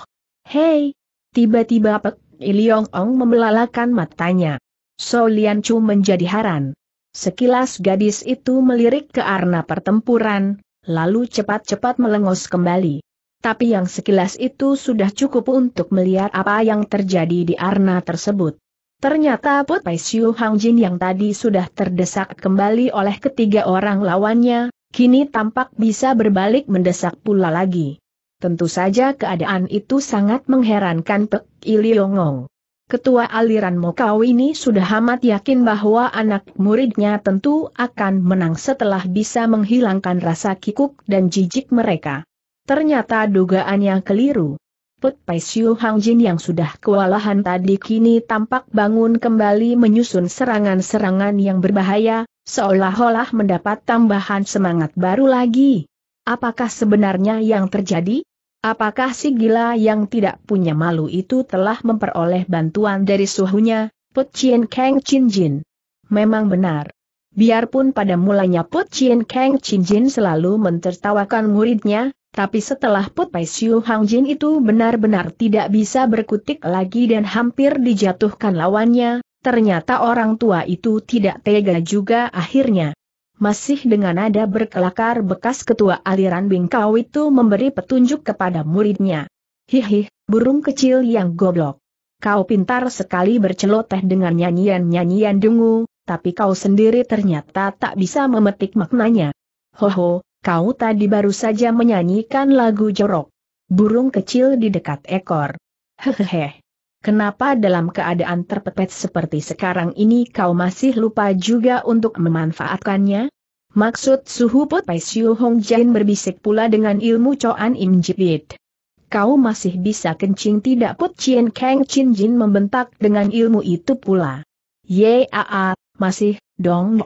Hei! Tiba-tiba Pek Iliong Ong membelalakan matanya. So Lian Chu menjadi heran. Sekilas gadis itu melirik ke arena pertempuran, lalu cepat-cepat melengos kembali. Tapi yang sekilas itu sudah cukup untuk melihat apa yang terjadi di arena tersebut. Ternyata Put Pai Siu Hang Jin yang tadi sudah terdesak kembali oleh ketiga orang lawannya, kini tampak bisa berbalik mendesak pula lagi. Tentu saja keadaan itu sangat mengherankan Pek Iliongong. Ketua aliran Mokau ini sudah amat yakin bahwa anak muridnya tentu akan menang setelah bisa menghilangkan rasa kikuk dan jijik mereka. Ternyata dugaannya keliru. Put Pai Siu Hang Jin yang sudah kewalahan tadi kini tampak bangun kembali menyusun serangan-serangan yang berbahaya, seolah-olah mendapat tambahan semangat baru lagi. Apakah sebenarnya yang terjadi? Apakah si gila yang tidak punya malu itu telah memperoleh bantuan dari suhunya, Put Chien Kang Chin Jin? Memang benar. Biarpun pada mulanya Put Chien Kang Chin Jin selalu mentertawakan muridnya, tapi setelah Putpai Siu Hang Jin itu benar-benar tidak bisa berkutik lagi dan hampir dijatuhkan lawannya, ternyata orang tua itu tidak tega juga akhirnya. Masih dengan nada berkelakar bekas ketua aliran Bingkau itu memberi petunjuk kepada muridnya. Hihi, burung kecil yang goblok. Kau pintar sekali berceloteh dengan nyanyian-nyanyian dungu, tapi kau sendiri ternyata tak bisa memetik maknanya. Hoho, kau tadi baru saja menyanyikan lagu jorok. Burung kecil di dekat ekor. Hehehe. Kenapa dalam keadaan terpepet seperti sekarang ini kau masih lupa juga untuk memanfaatkannya? Maksud Suhu Put Pai Siu Hong Jain berbisik pula dengan ilmu coan Im Jibit. Kau masih bisa kencing tidak Put Chien Kang Chin Jin membentak dengan ilmu itu pula. Yeaa, masih, dong.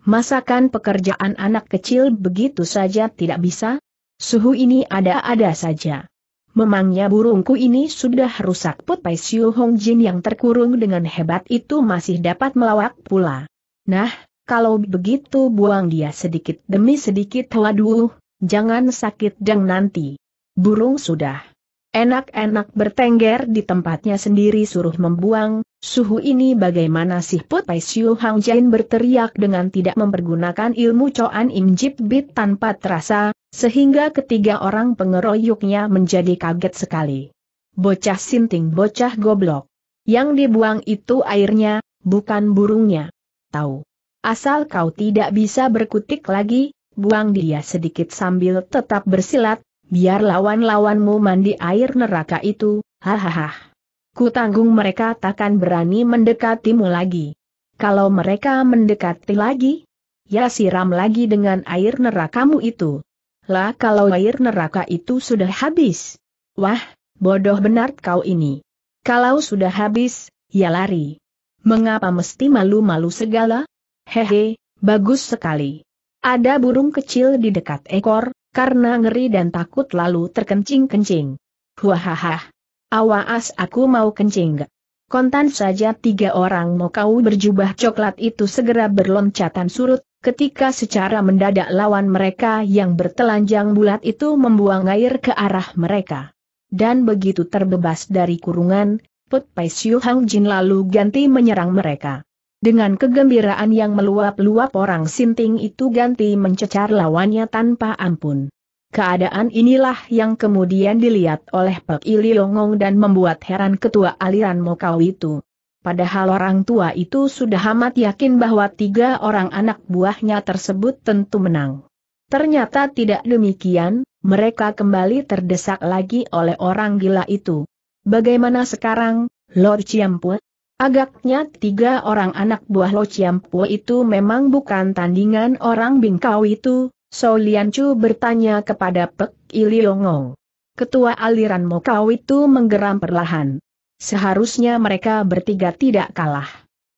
Masakan pekerjaan anak kecil begitu saja tidak bisa? Suhu ini ada-ada saja. Memangnya burungku ini sudah rusak put Pai Siu Hong Jin yang terkurung dengan hebat itu masih dapat melawak pula. Nah, kalau begitu buang dia sedikit demi sedikit waduh, jangan sakit deng nanti. Burung sudah. Enak-enak bertengger di tempatnya sendiri suruh membuang, suhu ini bagaimana sih Putai Pai Siu Hang Jain berteriak dengan tidak mempergunakan ilmu Coan Im Jip Bit tanpa terasa, sehingga ketiga orang pengeroyoknya menjadi kaget sekali. Bocah sinting bocah goblok. Yang dibuang itu airnya, bukan burungnya. Tahu. Asal kau tidak bisa berkutik lagi, buang dia sedikit sambil tetap bersilat, biar lawan-lawanmu mandi air neraka itu, hahaha. Ku tanggung mereka takkan berani mendekatimu lagi. Kalau mereka mendekati lagi, ya siram lagi dengan air nerakamu itu. Lah kalau air neraka itu sudah habis. Wah, bodoh benar kau ini. Kalau sudah habis, ya lari. Mengapa mesti malu-malu segala? Hehe, bagus sekali. Ada burung kecil di dekat ekor, karena ngeri dan takut lalu terkencing-kencing. Hahaha. Awas aku mau kencing Kontan saja tiga orang mokau berjubah coklat itu segera berloncatan surut, ketika secara mendadak lawan mereka yang bertelanjang bulat itu membuang air ke arah mereka. Dan begitu terbebas dari kurungan, Put Pai Siu Hang Jin lalu ganti menyerang mereka. Dengan kegembiraan yang meluap-luap orang sinting itu ganti mencecar lawannya tanpa ampun. Keadaan inilah yang kemudian dilihat oleh Pek Ili Longong dan membuat heran ketua aliran Mokau itu. Padahal orang tua itu sudah amat yakin bahwa tiga orang anak buahnya tersebut tentu menang. Ternyata tidak demikian, mereka kembali terdesak lagi oleh orang gila itu. Bagaimana sekarang, Lord Ciampuat? Agaknya tiga orang anak buah Lo Po itu memang bukan tandingan orang bingkau itu, So Lian Chu bertanya kepada Pek Iliongong. Ketua aliran Mokau itu menggeram perlahan. Seharusnya mereka bertiga tidak kalah.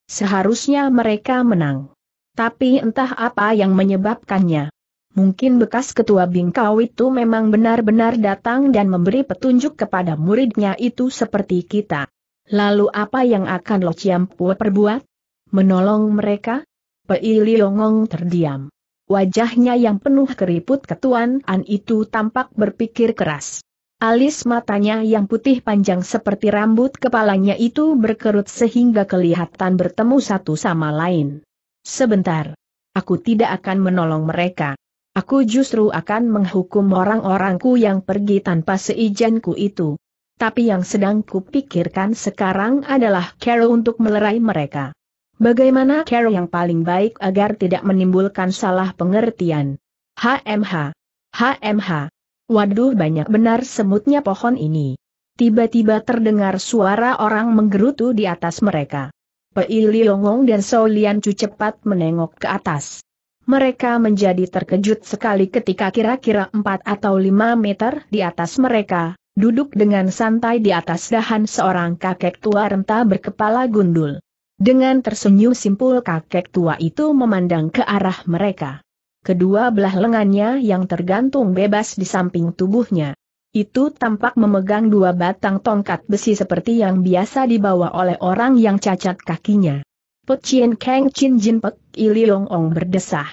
Seharusnya mereka menang. Tapi entah apa yang menyebabkannya. Mungkin bekas ketua bingkau itu memang benar-benar datang dan memberi petunjuk kepada muridnya itu seperti kita. Lalu apa yang akan Lo Chiam perbuat? Menolong mereka? Pei Liongong terdiam. Wajahnya yang penuh keriput ketuanan itu tampak berpikir keras. Alis matanya yang putih panjang seperti rambut kepalanya itu berkerut sehingga kelihatan bertemu satu sama lain. Sebentar. Aku tidak akan menolong mereka. Aku justru akan menghukum orang-orangku yang pergi tanpa seizinku itu tapi yang sedang kupikirkan sekarang adalah Carol untuk melerai mereka. Bagaimana cara yang paling baik agar tidak menimbulkan salah pengertian? HMH. HMH. Waduh banyak benar semutnya pohon ini. Tiba-tiba terdengar suara orang menggerutu di atas mereka. Pei Liongong dan Shou Lian Chu cepat menengok ke atas. Mereka menjadi terkejut sekali ketika kira-kira 4 atau 5 meter di atas mereka, duduk dengan santai di atas dahan seorang kakek tua renta berkepala gundul. Dengan tersenyum simpul kakek tua itu memandang ke arah mereka. Kedua belah lengannya yang tergantung bebas di samping tubuhnya. Itu tampak memegang dua batang tongkat besi seperti yang biasa dibawa oleh orang yang cacat kakinya. Pecien Kang Chin Jin Pek Iliong Ong berdesah.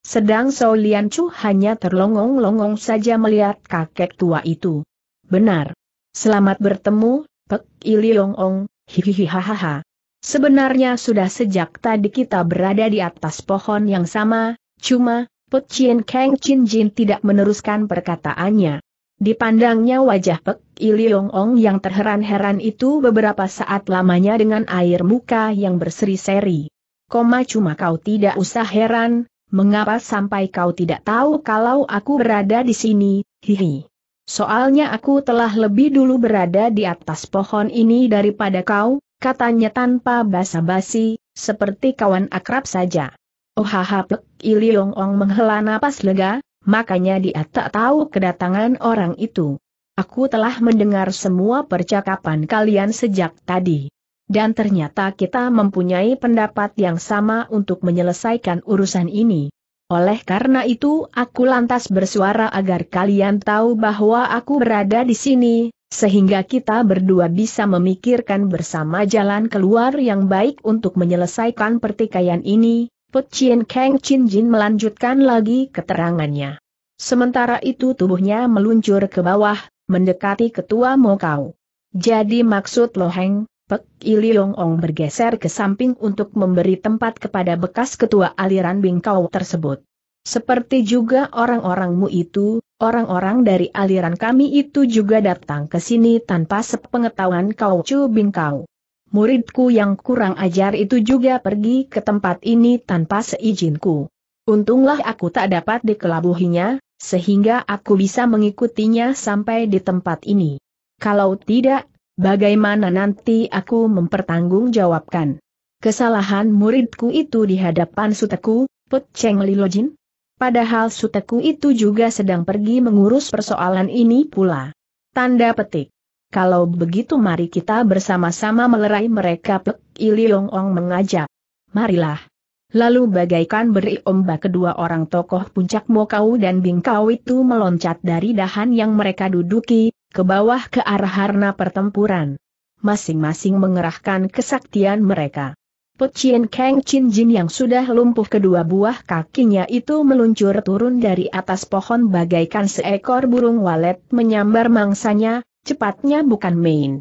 Sedang Sau Lian Chu hanya terlongong-longong saja melihat kakek tua itu. Benar. Selamat bertemu, Pek Iliong Ong, hihihihahaha. Sebenarnya sudah sejak tadi kita berada di atas pohon yang sama, cuma, Pek Chien Kang Chin Jin tidak meneruskan perkataannya. Dipandangnya wajah Pek Iliong yang terheran-heran itu beberapa saat lamanya dengan air muka yang berseri-seri. Koma cuma kau tidak usah heran, mengapa sampai kau tidak tahu kalau aku berada di sini, hihi. Soalnya aku telah lebih dulu berada di atas pohon ini daripada kau, katanya tanpa basa-basi, seperti kawan akrab saja. Oh haha plek, Iliong Ong menghela napas lega, makanya dia tak tahu kedatangan orang itu. Aku telah mendengar semua percakapan kalian sejak tadi. Dan ternyata kita mempunyai pendapat yang sama untuk menyelesaikan urusan ini. Oleh karena itu aku lantas bersuara agar kalian tahu bahwa aku berada di sini, sehingga kita berdua bisa memikirkan bersama jalan keluar yang baik untuk menyelesaikan pertikaian ini, Put Chien Kang Chin Jin melanjutkan lagi keterangannya. Sementara itu tubuhnya meluncur ke bawah, mendekati ketua Mokau. Jadi maksud Loheng, Pek Iliong Ong bergeser ke samping untuk memberi tempat kepada bekas ketua aliran Bingkau tersebut. Seperti juga orang-orangmu itu, orang-orang dari aliran kami itu juga datang ke sini tanpa sepengetahuan kau Chu Bingkau. Muridku yang kurang ajar itu juga pergi ke tempat ini tanpa seizinku. Untunglah aku tak dapat dikelabuhinya, sehingga aku bisa mengikutinya sampai di tempat ini. Kalau tidak, bagaimana nanti aku mempertanggungjawabkan kesalahan muridku itu di hadapan suteku, Put Cheng Li Lilojin? Padahal suteku itu juga sedang pergi mengurus persoalan ini pula. Tanda petik. Kalau begitu mari kita bersama-sama melerai mereka Pek Iliong Ong mengajak. Marilah. Lalu bagaikan beri ombak kedua orang tokoh puncak Mokau dan Bingkau itu meloncat dari dahan yang mereka duduki, ke bawah ke arah harna pertempuran. Masing-masing mengerahkan kesaktian mereka. Pucien Kang Chin Jin yang sudah lumpuh kedua buah kakinya itu meluncur turun dari atas pohon bagaikan seekor burung walet menyambar mangsanya, cepatnya bukan main.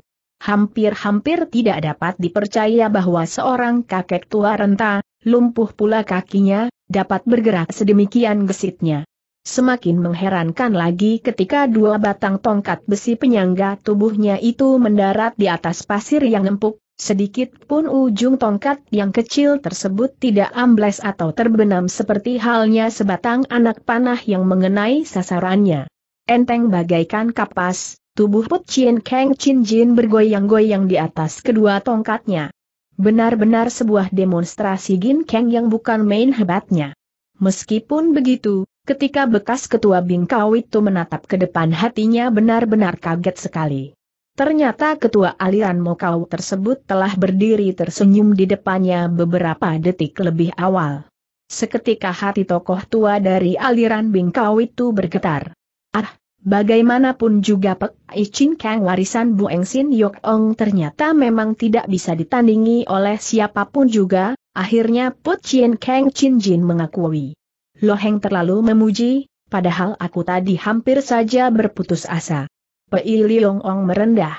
Hampir-hampir tidak dapat dipercaya bahwa seorang kakek tua renta, lumpuh pula kakinya, dapat bergerak sedemikian gesitnya. Semakin mengherankan lagi ketika dua batang tongkat besi penyangga tubuhnya itu mendarat di atas pasir yang empuk, sedikit pun ujung tongkat yang kecil tersebut tidak ambles atau terbenam seperti halnya sebatang anak panah yang mengenai sasarannya. Enteng bagaikan kapas, tubuh Put Chin Kang Chin Jin bergoyang-goyang di atas kedua tongkatnya. Benar-benar sebuah demonstrasi Gin Kang yang bukan main hebatnya. Meskipun begitu, Ketika bekas ketua Bingkau itu menatap ke depan hatinya benar-benar kaget sekali. Ternyata ketua aliran Mokau tersebut telah berdiri tersenyum di depannya beberapa detik lebih awal. Seketika hati tokoh tua dari aliran Bingkau itu bergetar. Ah, bagaimanapun juga Pek Ichin Kang warisan Bu Engsin Yok Ong ternyata memang tidak bisa ditandingi oleh siapapun juga, akhirnya Put Chien Kang Chin Jin mengakui. Loheng terlalu memuji, padahal aku tadi hampir saja berputus asa. Pei Liong Ong merendah.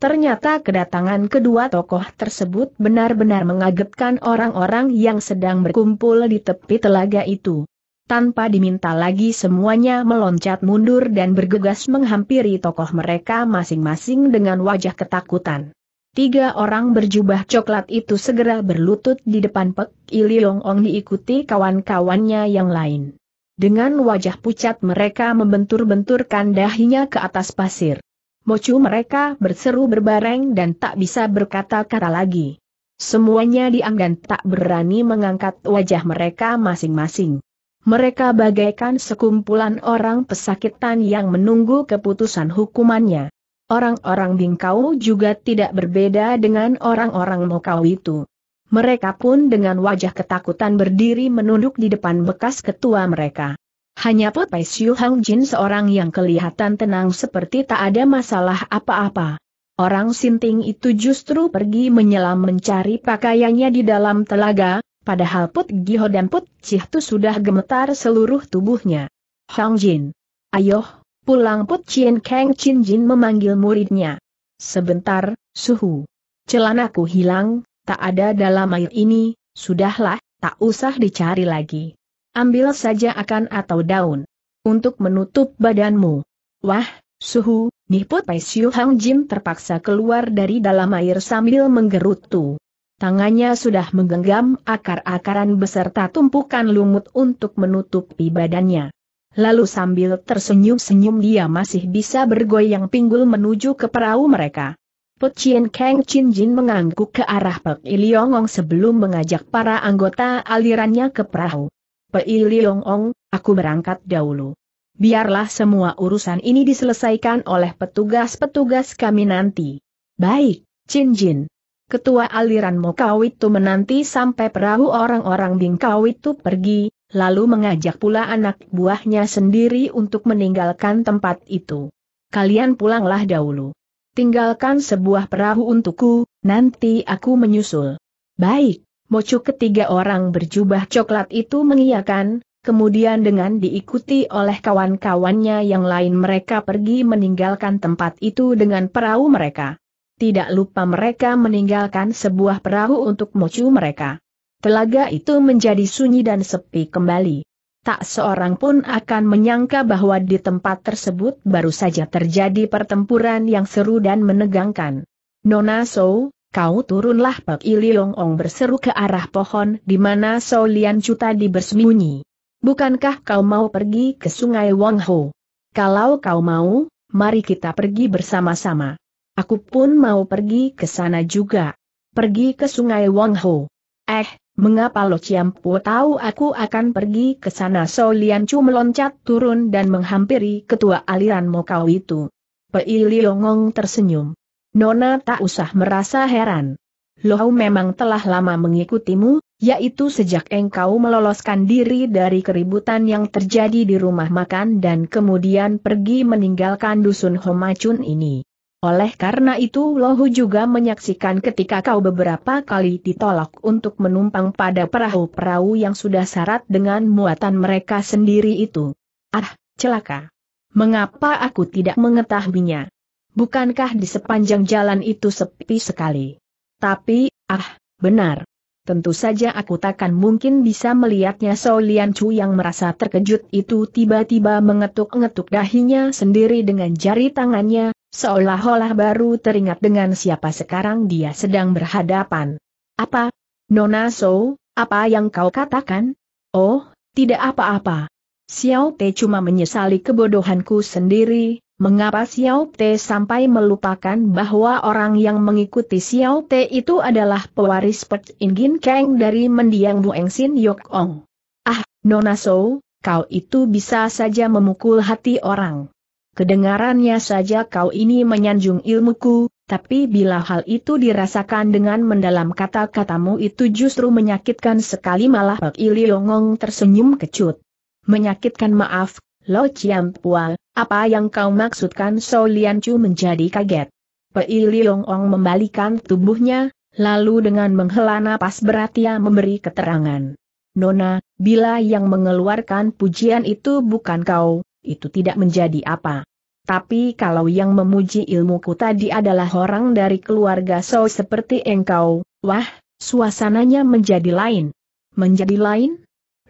Ternyata kedatangan kedua tokoh tersebut benar-benar mengagetkan orang-orang yang sedang berkumpul di tepi telaga itu. Tanpa diminta lagi semuanya meloncat mundur dan bergegas menghampiri tokoh mereka masing-masing dengan wajah ketakutan. Tiga orang berjubah coklat itu segera berlutut di depan Pek Iliong Ong diikuti kawan-kawannya yang lain. Dengan wajah pucat mereka membentur-benturkan dahinya ke atas pasir. Mocu mereka berseru berbareng dan tak bisa berkata-kata lagi. Semuanya dianggap tak berani mengangkat wajah mereka masing-masing. Mereka bagaikan sekumpulan orang pesakitan yang menunggu keputusan hukumannya. Orang-orang Bingkau juga tidak berbeda dengan orang-orang Mokau itu. Mereka pun dengan wajah ketakutan berdiri menunduk di depan bekas ketua mereka. Hanya Potai Siu Hang Jin seorang yang kelihatan tenang seperti tak ada masalah apa-apa. Orang Sinting itu justru pergi menyelam mencari pakaiannya di dalam telaga, padahal Put Giho dan Put itu sudah gemetar seluruh tubuhnya. Hang Jin. Ayoh, Pulang Put Chien Kang Chin Jin memanggil muridnya. Sebentar, suhu. Celanaku hilang, tak ada dalam air ini, sudahlah, tak usah dicari lagi. Ambil saja akan atau daun. Untuk menutup badanmu. Wah, suhu, Nih Put Pai Siu Hang Jin terpaksa keluar dari dalam air sambil menggerutu. Tangannya sudah menggenggam akar-akaran beserta tumpukan lumut untuk menutupi badannya. Lalu sambil tersenyum-senyum dia masih bisa bergoyang pinggul menuju ke perahu mereka. Put Chien Kang Chin Jin mengangguk ke arah Pek Iliongong sebelum mengajak para anggota alirannya ke perahu. Pek Iliongong, aku berangkat dahulu. Biarlah semua urusan ini diselesaikan oleh petugas-petugas kami nanti. Baik, Chin Jin. Ketua aliran Mokawitu menanti sampai perahu orang-orang Bingkawitu pergi, lalu mengajak pula anak buahnya sendiri untuk meninggalkan tempat itu. Kalian pulanglah dahulu. Tinggalkan sebuah perahu untukku, nanti aku menyusul. Baik, mocu ketiga orang berjubah coklat itu mengiyakan, kemudian dengan diikuti oleh kawan-kawannya yang lain mereka pergi meninggalkan tempat itu dengan perahu mereka. Tidak lupa mereka meninggalkan sebuah perahu untuk mocu mereka telaga itu menjadi sunyi dan sepi kembali. Tak seorang pun akan menyangka bahwa di tempat tersebut baru saja terjadi pertempuran yang seru dan menegangkan. Nona So, kau turunlah Pak Ili Ong berseru ke arah pohon di mana So Lian Chu tadi bersembunyi. Bukankah kau mau pergi ke sungai Wang Ho? Kalau kau mau, mari kita pergi bersama-sama. Aku pun mau pergi ke sana juga. Pergi ke sungai Wang Ho. Eh, Mengapa Lo Ciampo tahu aku akan pergi ke sana? So Lian Chu meloncat turun dan menghampiri ketua aliran Mokau itu. Pei Liongong tersenyum. Nona tak usah merasa heran. Lohau memang telah lama mengikutimu, yaitu sejak engkau meloloskan diri dari keributan yang terjadi di rumah makan dan kemudian pergi meninggalkan dusun Homacun ini. Oleh karena itu Lohu juga menyaksikan ketika kau beberapa kali ditolak untuk menumpang pada perahu-perahu yang sudah syarat dengan muatan mereka sendiri itu. Ah, celaka. Mengapa aku tidak mengetahuinya? Bukankah di sepanjang jalan itu sepi sekali? Tapi, ah, benar. Tentu saja aku takkan mungkin bisa melihatnya So Lian Chu yang merasa terkejut itu tiba-tiba mengetuk-ngetuk dahinya sendiri dengan jari tangannya, Seolah-olah baru teringat dengan siapa sekarang dia sedang berhadapan. Apa? Nona So, apa yang kau katakan? Oh, tidak apa-apa. Xiao Te cuma menyesali kebodohanku sendiri, mengapa Xiao Te sampai melupakan bahwa orang yang mengikuti Xiao Te itu adalah pewaris Pet Ingin Kang dari mendiang Bueng Sin Yok Ong. Ah, Nona So, kau itu bisa saja memukul hati orang. Kedengarannya saja kau ini menyanjung ilmuku, tapi bila hal itu dirasakan dengan mendalam kata-katamu itu justru menyakitkan sekali malah Pak Iliongong tersenyum kecut. Menyakitkan maaf, Lo Chiam Pua, apa yang kau maksudkan So Lian Chu menjadi kaget. Pak Iliongong membalikan tubuhnya, lalu dengan menghela napas berat ia memberi keterangan. Nona, bila yang mengeluarkan pujian itu bukan kau, itu tidak menjadi apa. Tapi kalau yang memuji ilmuku tadi adalah orang dari keluarga So seperti engkau, wah, suasananya menjadi lain. Menjadi lain?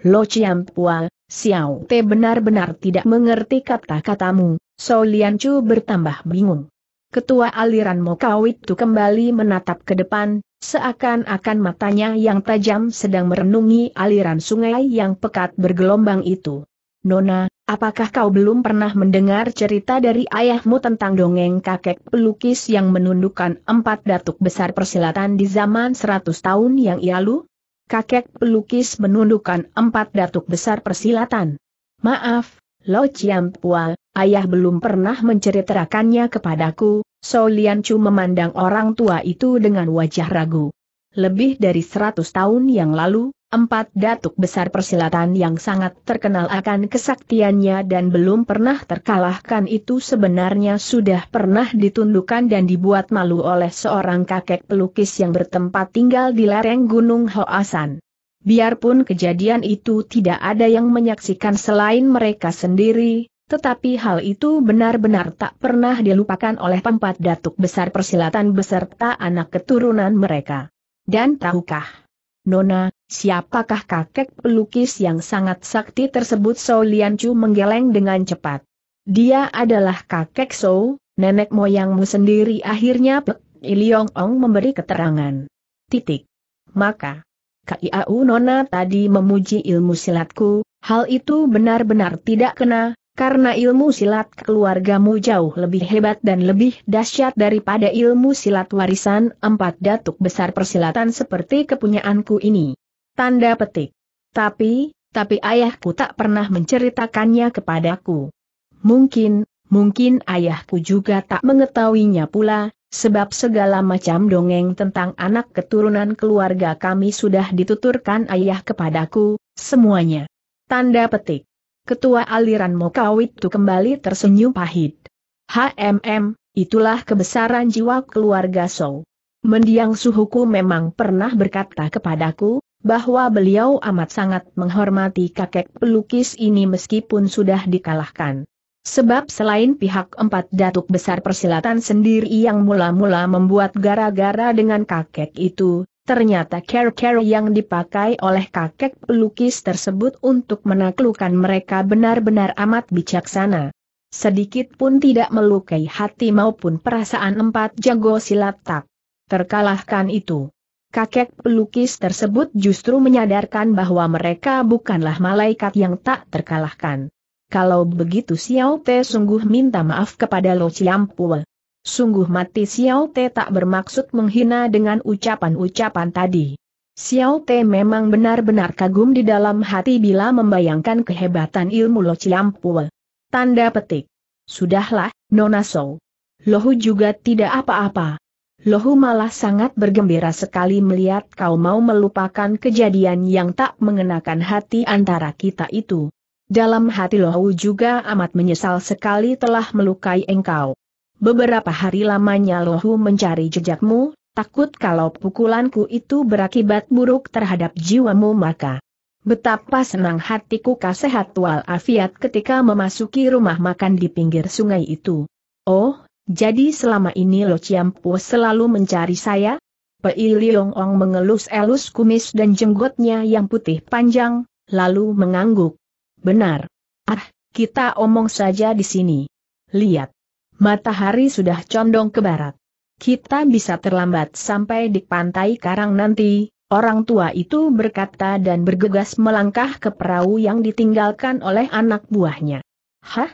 Lo Pua, Xiao Te benar-benar tidak mengerti kata-katamu, So Lian Chu bertambah bingung. Ketua aliran Mokau itu kembali menatap ke depan, seakan-akan matanya yang tajam sedang merenungi aliran sungai yang pekat bergelombang itu. Nona, Apakah kau belum pernah mendengar cerita dari ayahmu tentang dongeng kakek pelukis yang menundukkan empat datuk besar persilatan di zaman seratus tahun yang lalu? Kakek pelukis menundukkan empat datuk besar persilatan. Maaf, Lo Pua, ayah belum pernah menceritakannya kepadaku, So Lian Chu memandang orang tua itu dengan wajah ragu. Lebih dari seratus tahun yang lalu, Empat datuk besar persilatan yang sangat terkenal akan kesaktiannya dan belum pernah terkalahkan itu sebenarnya sudah pernah ditundukkan dan dibuat malu oleh seorang kakek pelukis yang bertempat tinggal di lereng Gunung Hoasan. Biarpun kejadian itu tidak ada yang menyaksikan selain mereka sendiri, tetapi hal itu benar-benar tak pernah dilupakan oleh empat datuk besar persilatan beserta anak keturunan mereka. Dan tahukah? Nona, siapakah kakek pelukis yang sangat sakti tersebut So Lian Chu menggeleng dengan cepat. Dia adalah kakek So, nenek moyangmu sendiri akhirnya Pek Iliong Ong memberi keterangan. Titik. Maka, KIAU Nona tadi memuji ilmu silatku, hal itu benar-benar tidak kena, karena ilmu silat keluargamu jauh lebih hebat dan lebih dahsyat daripada ilmu silat warisan empat datuk besar persilatan seperti kepunyaanku ini. Tanda petik. Tapi, tapi ayahku tak pernah menceritakannya kepadaku. Mungkin, mungkin ayahku juga tak mengetahuinya pula, sebab segala macam dongeng tentang anak keturunan keluarga kami sudah dituturkan ayah kepadaku, semuanya. Tanda petik ketua aliran Mokawit itu kembali tersenyum pahit. HMM, itulah kebesaran jiwa keluarga So. Mendiang suhuku memang pernah berkata kepadaku, bahwa beliau amat sangat menghormati kakek pelukis ini meskipun sudah dikalahkan. Sebab selain pihak empat datuk besar persilatan sendiri yang mula-mula membuat gara-gara dengan kakek itu, Ternyata care-care yang dipakai oleh kakek pelukis tersebut untuk menaklukkan mereka benar-benar amat bijaksana. Sedikit pun tidak melukai hati maupun perasaan empat jago silat tak terkalahkan itu. Kakek pelukis tersebut justru menyadarkan bahwa mereka bukanlah malaikat yang tak terkalahkan. Kalau begitu Xiao Te sungguh minta maaf kepada Lo Chiampue. Sungguh mati Xiao Te tak bermaksud menghina dengan ucapan-ucapan tadi. Xiao Te memang benar-benar kagum di dalam hati bila membayangkan kehebatan ilmu Lo Ciampul. Tanda petik. Sudahlah, Nona Sou. Lohu juga tidak apa-apa. Lohu malah sangat bergembira sekali melihat kau mau melupakan kejadian yang tak mengenakan hati antara kita itu. Dalam hati Lohu juga amat menyesal sekali telah melukai engkau. Beberapa hari lamanya Lohu mencari jejakmu, takut kalau pukulanku itu berakibat buruk terhadap jiwamu maka. Betapa senang hatiku kasehat Afiat ketika memasuki rumah makan di pinggir sungai itu. Oh, jadi selama ini Lo Ciampo selalu mencari saya? Pei Liong Ong mengelus-elus kumis dan jenggotnya yang putih panjang, lalu mengangguk. Benar. Ah, kita omong saja di sini. Lihat. Matahari sudah condong ke barat. Kita bisa terlambat sampai di pantai karang nanti, orang tua itu berkata dan bergegas melangkah ke perahu yang ditinggalkan oleh anak buahnya. Hah?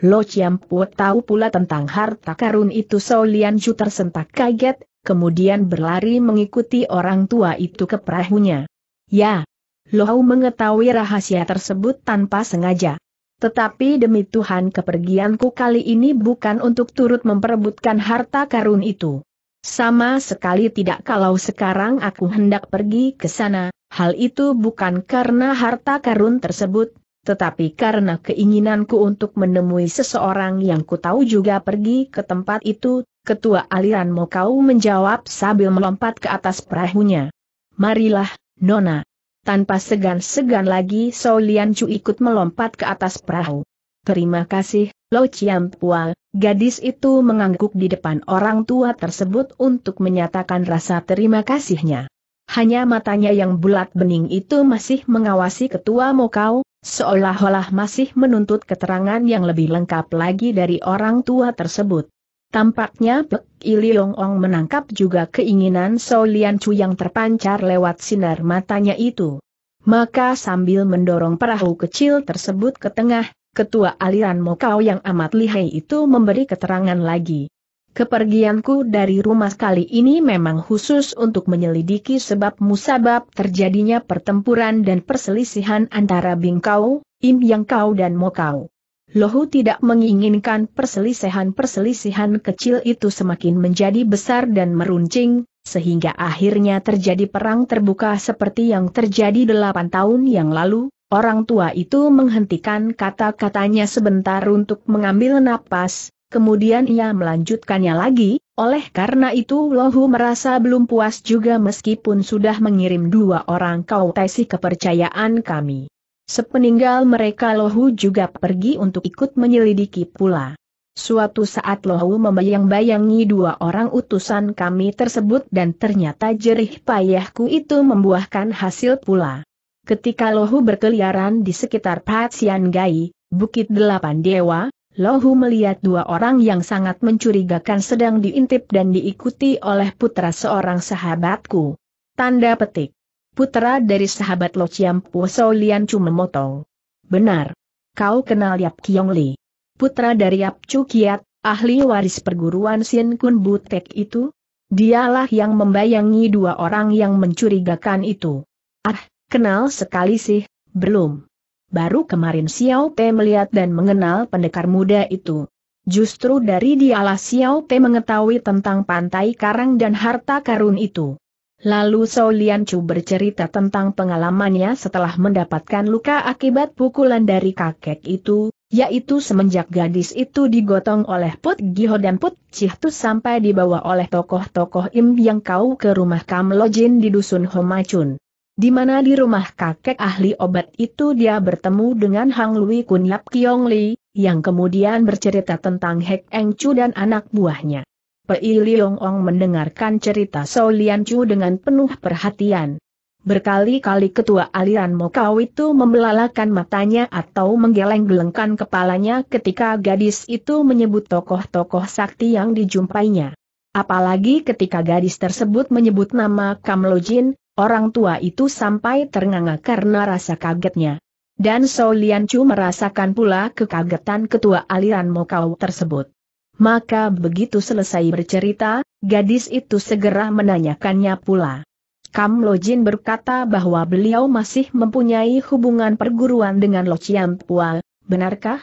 Lo Ciampu tahu pula tentang harta karun itu Sao tersentak kaget, kemudian berlari mengikuti orang tua itu ke perahunya. Ya, hau mengetahui rahasia tersebut tanpa sengaja. Tetapi demi Tuhan kepergianku kali ini bukan untuk turut memperebutkan harta karun itu. Sama sekali tidak kalau sekarang aku hendak pergi ke sana, hal itu bukan karena harta karun tersebut, tetapi karena keinginanku untuk menemui seseorang yang ku tahu juga pergi ke tempat itu, ketua aliran Mokau menjawab sambil melompat ke atas perahunya. Marilah, Nona. Tanpa segan-segan lagi Sao Lian Chu ikut melompat ke atas perahu. Terima kasih, Lo Chiam Pual, gadis itu mengangguk di depan orang tua tersebut untuk menyatakan rasa terima kasihnya. Hanya matanya yang bulat bening itu masih mengawasi ketua Mokau, seolah-olah masih menuntut keterangan yang lebih lengkap lagi dari orang tua tersebut. Tampaknya Pek Iliong Ong menangkap juga keinginan So Lian Chu yang terpancar lewat sinar matanya itu. Maka sambil mendorong perahu kecil tersebut ke tengah, ketua aliran Mokau yang amat lihai itu memberi keterangan lagi. Kepergianku dari rumah kali ini memang khusus untuk menyelidiki sebab musabab terjadinya pertempuran dan perselisihan antara Bingkau, Im Yang Kau dan Mokau. Lohu tidak menginginkan perselisihan-perselisihan kecil itu semakin menjadi besar dan meruncing, sehingga akhirnya terjadi perang terbuka seperti yang terjadi delapan tahun yang lalu. Orang tua itu menghentikan kata-katanya sebentar untuk mengambil napas, kemudian ia melanjutkannya lagi, oleh karena itu Lohu merasa belum puas juga meskipun sudah mengirim dua orang kau tesi kepercayaan kami. Sepeninggal mereka Lohu juga pergi untuk ikut menyelidiki pula. Suatu saat Lohu membayang-bayangi dua orang utusan kami tersebut dan ternyata jerih payahku itu membuahkan hasil pula. Ketika Lohu berkeliaran di sekitar Patsian Gai, Bukit Delapan Dewa, Lohu melihat dua orang yang sangat mencurigakan sedang diintip dan diikuti oleh putra seorang sahabatku. Tanda petik. Putra dari sahabat Lo Chiam Puoso Lian Chu memotong. Benar. Kau kenal Yap Kiong Li. Putra dari Yap Chu Kiat, ahli waris perguruan Sien Kun Butek itu? Dialah yang membayangi dua orang yang mencurigakan itu. Ah, kenal sekali sih, belum. Baru kemarin Xiao Te melihat dan mengenal pendekar muda itu. Justru dari dialah Xiao Te mengetahui tentang pantai karang dan harta karun itu. Lalu Saulian Chu bercerita tentang pengalamannya setelah mendapatkan luka akibat pukulan dari kakek itu, yaitu semenjak gadis itu digotong oleh Put Giho dan Put Cihtu sampai dibawa oleh tokoh-tokoh Im yang kau ke rumah Kam Lojin di dusun Homacun. Di mana di rumah kakek ahli obat itu dia bertemu dengan Hang Lui Kun Yap Kiong Li, yang kemudian bercerita tentang Hek Eng Chu dan anak buahnya. Pei Liong Ong mendengarkan cerita Sao Lian Chu dengan penuh perhatian. Berkali-kali ketua aliran Mokau itu membelalakan matanya atau menggeleng-gelengkan kepalanya ketika gadis itu menyebut tokoh-tokoh sakti yang dijumpainya. Apalagi ketika gadis tersebut menyebut nama Kamlojin, orang tua itu sampai ternganga karena rasa kagetnya. Dan Sao Lian Chu merasakan pula kekagetan ketua aliran Mokau tersebut. Maka begitu selesai bercerita, gadis itu segera menanyakannya pula. Kam Lojin berkata bahwa beliau masih mempunyai hubungan perguruan dengan Lo Chiam Pua, benarkah?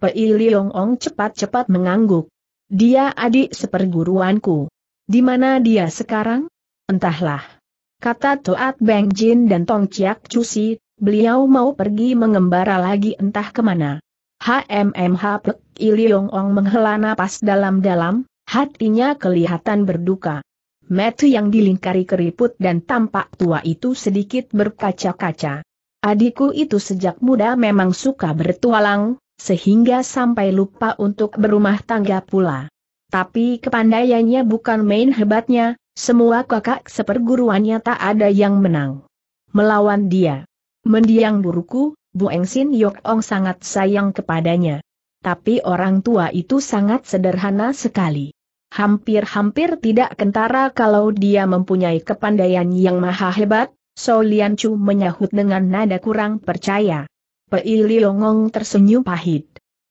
Pei Liong Ong cepat-cepat mengangguk. Dia adik seperguruanku. Di mana dia sekarang? Entahlah. Kata Toat Beng Jin dan Tong Chiak Cusi, beliau mau pergi mengembara lagi entah kemana. HMMH Pek Iliong Ong menghela napas dalam-dalam, hatinya kelihatan berduka. Metu yang dilingkari keriput dan tampak tua itu sedikit berkaca-kaca. Adikku itu sejak muda memang suka bertualang, sehingga sampai lupa untuk berumah tangga pula. Tapi kepandaiannya bukan main hebatnya, semua kakak seperguruannya tak ada yang menang. Melawan dia. Mendiang buruku, Bueng Sin Yok Ong sangat sayang kepadanya. Tapi orang tua itu sangat sederhana sekali. Hampir-hampir tidak kentara kalau dia mempunyai kepandaian yang maha hebat, So Lian Chu menyahut dengan nada kurang percaya. Pei Liongong tersenyum pahit.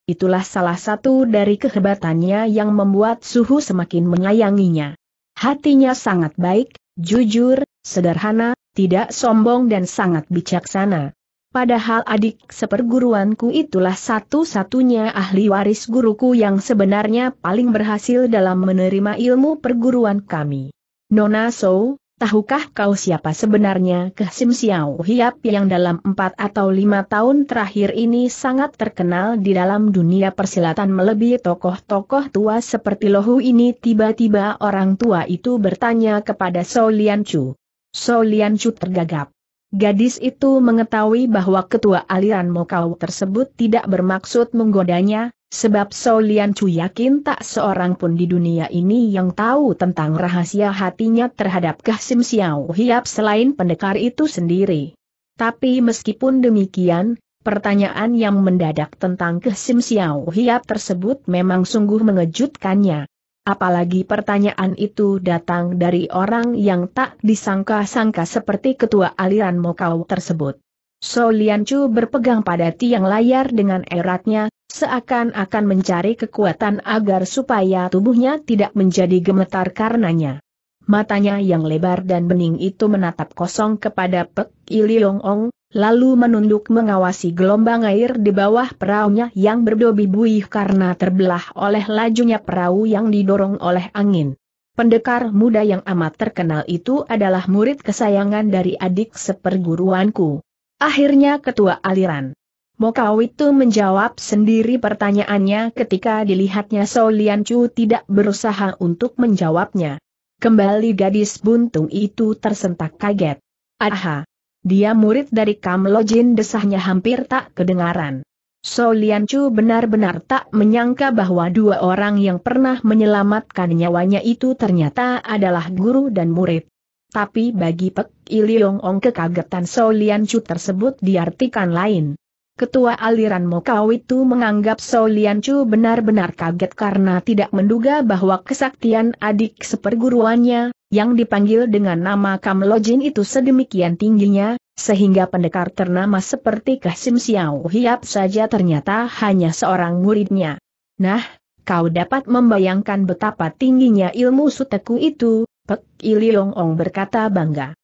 Itulah salah satu dari kehebatannya yang membuat Suhu semakin menyayanginya. Hatinya sangat baik, jujur, sederhana, tidak sombong dan sangat bijaksana. Padahal adik seperguruanku itulah satu-satunya ahli waris guruku yang sebenarnya paling berhasil dalam menerima ilmu perguruan kami. Nona So, tahukah kau siapa sebenarnya Kehsim Xiao Hiap yang dalam empat atau lima tahun terakhir ini sangat terkenal di dalam dunia persilatan melebihi tokoh-tokoh tua seperti Lohu ini tiba-tiba orang tua itu bertanya kepada So Lian Chu. So Lian Chu tergagap. Gadis itu mengetahui bahwa ketua aliran Mokau tersebut tidak bermaksud menggodanya, sebab Solian Chu yakin tak seorang pun di dunia ini yang tahu tentang rahasia hatinya terhadap Kahsim Xiao Hiap selain pendekar itu sendiri. Tapi meskipun demikian, pertanyaan yang mendadak tentang Kahsim Xiao Hiap tersebut memang sungguh mengejutkannya. Apalagi pertanyaan itu datang dari orang yang tak disangka-sangka seperti ketua aliran Mokau tersebut. So Lian Chu berpegang pada tiang layar dengan eratnya, seakan-akan mencari kekuatan agar supaya tubuhnya tidak menjadi gemetar karenanya. Matanya yang lebar dan bening itu menatap kosong kepada Pek Iliong Ong, lalu menunduk mengawasi gelombang air di bawah peraunya yang berdobi buih karena terbelah oleh lajunya perahu yang didorong oleh angin. Pendekar muda yang amat terkenal itu adalah murid kesayangan dari adik seperguruanku. Akhirnya ketua aliran. Mokau itu menjawab sendiri pertanyaannya ketika dilihatnya Solian Chu tidak berusaha untuk menjawabnya. Kembali gadis buntung itu tersentak kaget. Aha! Dia murid dari Kam Kamlojin desahnya hampir tak kedengaran. So Lian Chu benar-benar tak menyangka bahwa dua orang yang pernah menyelamatkan nyawanya itu ternyata adalah guru dan murid. Tapi bagi Pek Iliong Ong kekagetan So Lian Chu tersebut diartikan lain. Ketua aliran Mokau itu menganggap Sao Lian Chu benar-benar kaget karena tidak menduga bahwa kesaktian adik seperguruannya, yang dipanggil dengan nama Kam Jin itu sedemikian tingginya, sehingga pendekar ternama seperti Kasim Xiao Hiap saja ternyata hanya seorang muridnya. Nah, kau dapat membayangkan betapa tingginya ilmu suteku itu, Pek Iliong Ong berkata bangga.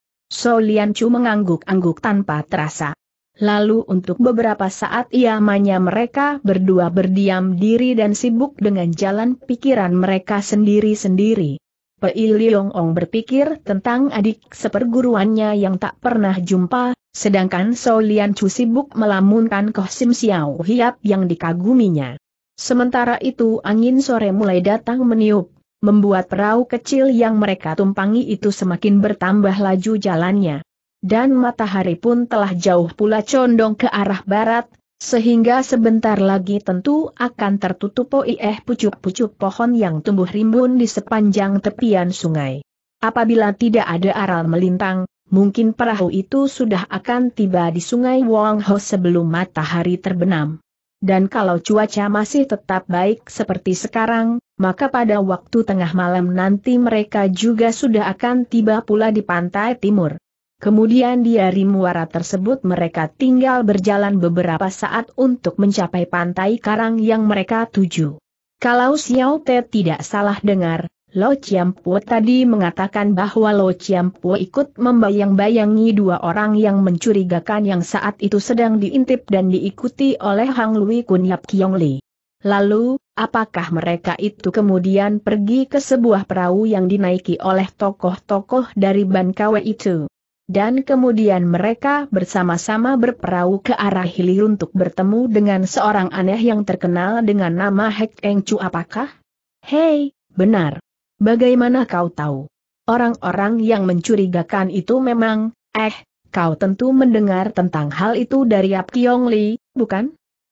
Lian Chu mengangguk-angguk tanpa terasa. Lalu untuk beberapa saat ia manya mereka berdua berdiam diri dan sibuk dengan jalan pikiran mereka sendiri-sendiri. Pei Liong Ong berpikir tentang adik seperguruannya yang tak pernah jumpa, sedangkan So Lian Chu sibuk melamunkan Koh Sim Xiao Hiap yang dikaguminya. Sementara itu angin sore mulai datang meniup, membuat perahu kecil yang mereka tumpangi itu semakin bertambah laju jalannya dan matahari pun telah jauh pula condong ke arah barat, sehingga sebentar lagi tentu akan tertutup oleh pucuk-pucuk pohon yang tumbuh rimbun di sepanjang tepian sungai. Apabila tidak ada aral melintang, mungkin perahu itu sudah akan tiba di sungai Wong Ho sebelum matahari terbenam. Dan kalau cuaca masih tetap baik seperti sekarang, maka pada waktu tengah malam nanti mereka juga sudah akan tiba pula di pantai timur. Kemudian di hari muara tersebut mereka tinggal berjalan beberapa saat untuk mencapai pantai karang yang mereka tuju. Kalau Xiao Te tidak salah dengar, Lo Po tadi mengatakan bahwa Lo Po ikut membayang-bayangi dua orang yang mencurigakan yang saat itu sedang diintip dan diikuti oleh Hang Lui Kun Yap Kiong Li. Lalu, apakah mereka itu kemudian pergi ke sebuah perahu yang dinaiki oleh tokoh-tokoh dari Ban Kwe itu? dan kemudian mereka bersama-sama berperahu ke arah hilir untuk bertemu dengan seorang aneh yang terkenal dengan nama Hek Eng Chu apakah? Hei, benar. Bagaimana kau tahu? Orang-orang yang mencurigakan itu memang, eh, kau tentu mendengar tentang hal itu dari Ap Kiong Li, bukan?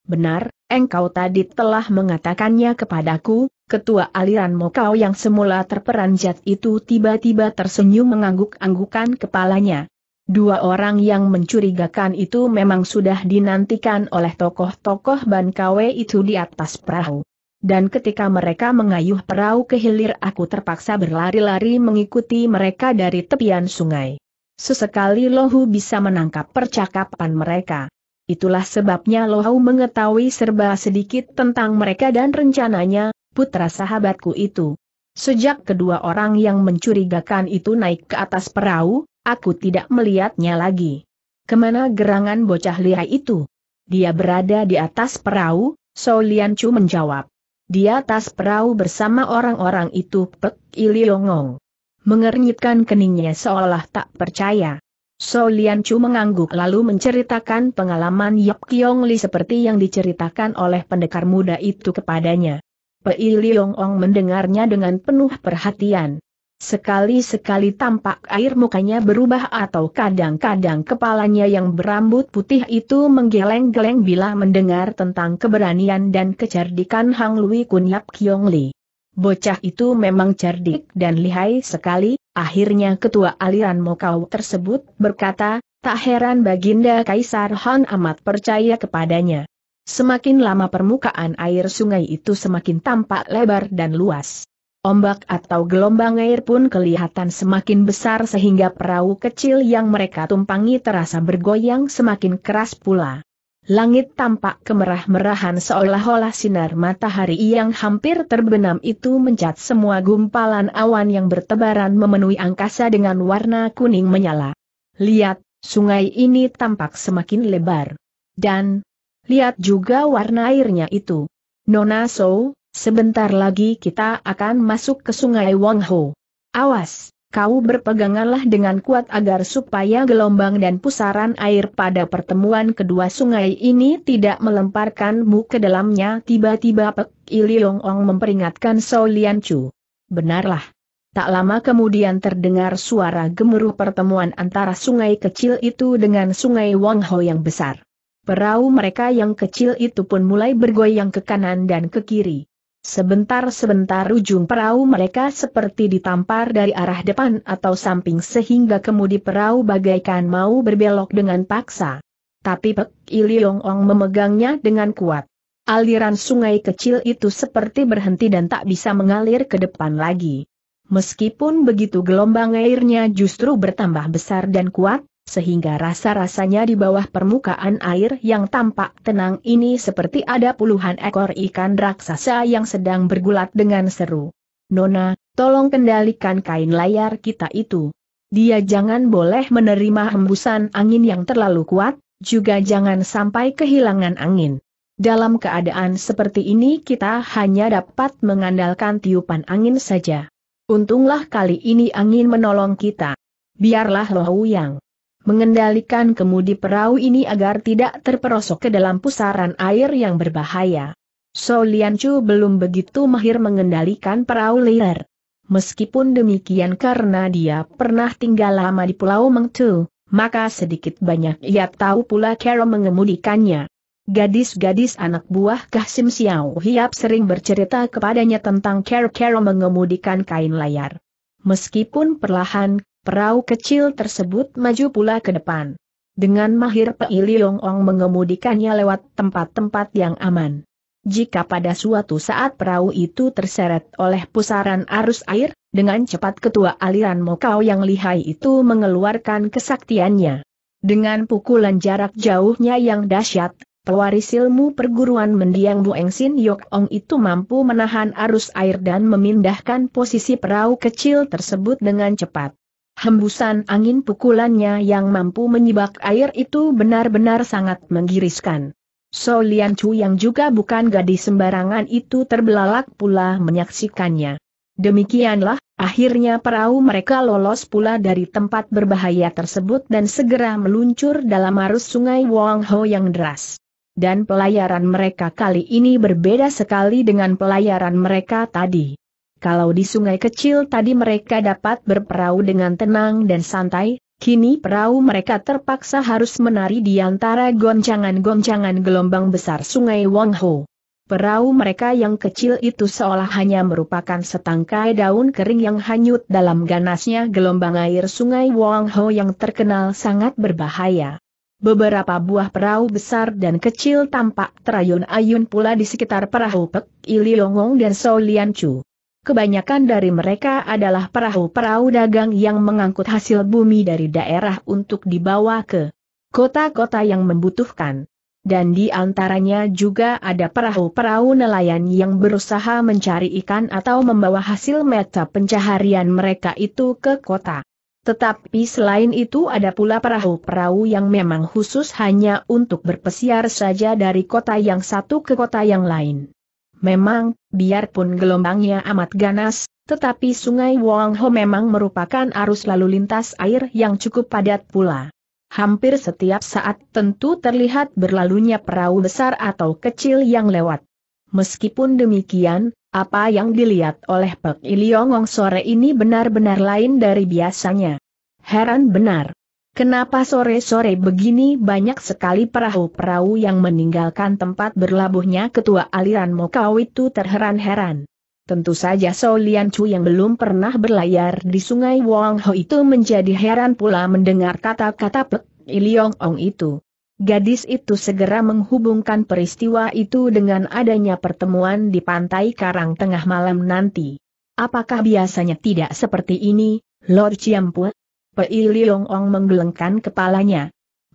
Benar, engkau tadi telah mengatakannya kepadaku, ketua aliran Mokau yang semula terperanjat itu tiba-tiba tersenyum mengangguk-anggukan kepalanya. Dua orang yang mencurigakan itu memang sudah dinantikan oleh tokoh-tokoh ban Kwe itu di atas perahu. Dan ketika mereka mengayuh perahu ke hilir aku terpaksa berlari-lari mengikuti mereka dari tepian sungai. Sesekali Lohu bisa menangkap percakapan mereka. Itulah sebabnya Lohau mengetahui serba sedikit tentang mereka dan rencananya, putra sahabatku itu. Sejak kedua orang yang mencurigakan itu naik ke atas perahu, aku tidak melihatnya lagi. Kemana gerangan bocah lihai itu? Dia berada di atas perahu, So Lian Chu menjawab. Di atas perahu bersama orang-orang itu Pek Longong. Mengernyitkan keningnya seolah tak percaya. So Lian Chu mengangguk lalu menceritakan pengalaman Yap Kiong Li seperti yang diceritakan oleh pendekar muda itu kepadanya. Pei Liong Ong mendengarnya dengan penuh perhatian. Sekali-sekali tampak air mukanya berubah atau kadang-kadang kepalanya yang berambut putih itu menggeleng-geleng bila mendengar tentang keberanian dan kecerdikan Hang Lui Kun Yap Kiong Li. Bocah itu memang cerdik dan lihai sekali, akhirnya ketua aliran Mokau tersebut berkata, tak heran Baginda Kaisar Han amat percaya kepadanya. Semakin lama permukaan air sungai itu semakin tampak lebar dan luas. Ombak atau gelombang air pun kelihatan semakin besar sehingga perahu kecil yang mereka tumpangi terasa bergoyang semakin keras pula. Langit tampak kemerah-merahan seolah-olah sinar matahari yang hampir terbenam itu mencat semua gumpalan awan yang bertebaran memenuhi angkasa dengan warna kuning menyala. Lihat, sungai ini tampak semakin lebar. Dan, lihat juga warna airnya itu. Nona So, sebentar lagi kita akan masuk ke sungai Wangho. Awas! kau berpeganganlah dengan kuat agar supaya gelombang dan pusaran air pada pertemuan kedua sungai ini tidak melemparkanmu ke dalamnya. Tiba-tiba Pek Iliong memperingatkan Sao Lian Chu. Benarlah. Tak lama kemudian terdengar suara gemuruh pertemuan antara sungai kecil itu dengan sungai Wang Ho yang besar. Perahu mereka yang kecil itu pun mulai bergoyang ke kanan dan ke kiri. Sebentar-sebentar ujung perahu mereka seperti ditampar dari arah depan atau samping sehingga kemudi perahu bagaikan mau berbelok dengan paksa. Tapi Pek Iliong Ong memegangnya dengan kuat. Aliran sungai kecil itu seperti berhenti dan tak bisa mengalir ke depan lagi. Meskipun begitu gelombang airnya justru bertambah besar dan kuat, sehingga rasa-rasanya di bawah permukaan air yang tampak tenang ini seperti ada puluhan ekor ikan raksasa yang sedang bergulat dengan seru. Nona, tolong kendalikan kain layar kita itu. Dia jangan boleh menerima hembusan angin yang terlalu kuat, juga jangan sampai kehilangan angin. Dalam keadaan seperti ini kita hanya dapat mengandalkan tiupan angin saja. Untunglah kali ini angin menolong kita. Biarlah Lohu Yang mengendalikan kemudi perahu ini agar tidak terperosok ke dalam pusaran air yang berbahaya. So Lian Chu belum begitu mahir mengendalikan perahu liar. Meskipun demikian karena dia pernah tinggal lama di Pulau Mengtu, maka sedikit banyak ia tahu pula cara mengemudikannya. Gadis-gadis anak buah Kahsim Xiao Hiap sering bercerita kepadanya tentang cara-cara mengemudikan kain layar. Meskipun perlahan, Perahu kecil tersebut maju pula ke depan. Dengan mahir Pei Liong mengemudikannya lewat tempat-tempat yang aman. Jika pada suatu saat perahu itu terseret oleh pusaran arus air, dengan cepat ketua aliran Mokau yang lihai itu mengeluarkan kesaktiannya. Dengan pukulan jarak jauhnya yang dahsyat, pewaris ilmu perguruan mendiang Bueng Sin Yok Ong itu mampu menahan arus air dan memindahkan posisi perahu kecil tersebut dengan cepat hembusan angin pukulannya yang mampu menyibak air itu benar-benar sangat menggiriskan. So Lian Chu yang juga bukan gadis sembarangan itu terbelalak pula menyaksikannya. Demikianlah, akhirnya perahu mereka lolos pula dari tempat berbahaya tersebut dan segera meluncur dalam arus sungai Wang Ho yang deras. Dan pelayaran mereka kali ini berbeda sekali dengan pelayaran mereka tadi. Kalau di sungai kecil tadi mereka dapat berperahu dengan tenang dan santai, kini perahu mereka terpaksa harus menari di antara goncangan-goncangan gelombang besar sungai Wangho. Perahu mereka yang kecil itu seolah hanya merupakan setangkai daun kering yang hanyut dalam ganasnya gelombang air sungai Wangho yang terkenal sangat berbahaya. Beberapa buah perahu besar dan kecil tampak terayun-ayun pula di sekitar perahu Pek Iliongong dan Solianchu kebanyakan dari mereka adalah perahu-perahu dagang yang mengangkut hasil bumi dari daerah untuk dibawa ke kota-kota yang membutuhkan. Dan di antaranya juga ada perahu-perahu nelayan yang berusaha mencari ikan atau membawa hasil mata pencaharian mereka itu ke kota. Tetapi selain itu ada pula perahu-perahu yang memang khusus hanya untuk berpesiar saja dari kota yang satu ke kota yang lain. Memang, biarpun gelombangnya amat ganas, tetapi sungai Wangho memang merupakan arus lalu lintas air yang cukup padat pula. Hampir setiap saat tentu terlihat berlalunya perahu besar atau kecil yang lewat. Meskipun demikian, apa yang dilihat oleh Pek Iliongong sore ini benar-benar lain dari biasanya. Heran benar. Kenapa sore-sore begini banyak sekali perahu-perahu yang meninggalkan tempat berlabuhnya ketua aliran Mokau itu terheran-heran. Tentu saja Solian Lian Chu yang belum pernah berlayar di sungai Wong Ho itu menjadi heran pula mendengar kata-kata Pek Iliong Ong itu. Gadis itu segera menghubungkan peristiwa itu dengan adanya pertemuan di pantai Karang tengah malam nanti. Apakah biasanya tidak seperti ini, Lord Chiampue? Pei Liong Ong menggelengkan kepalanya.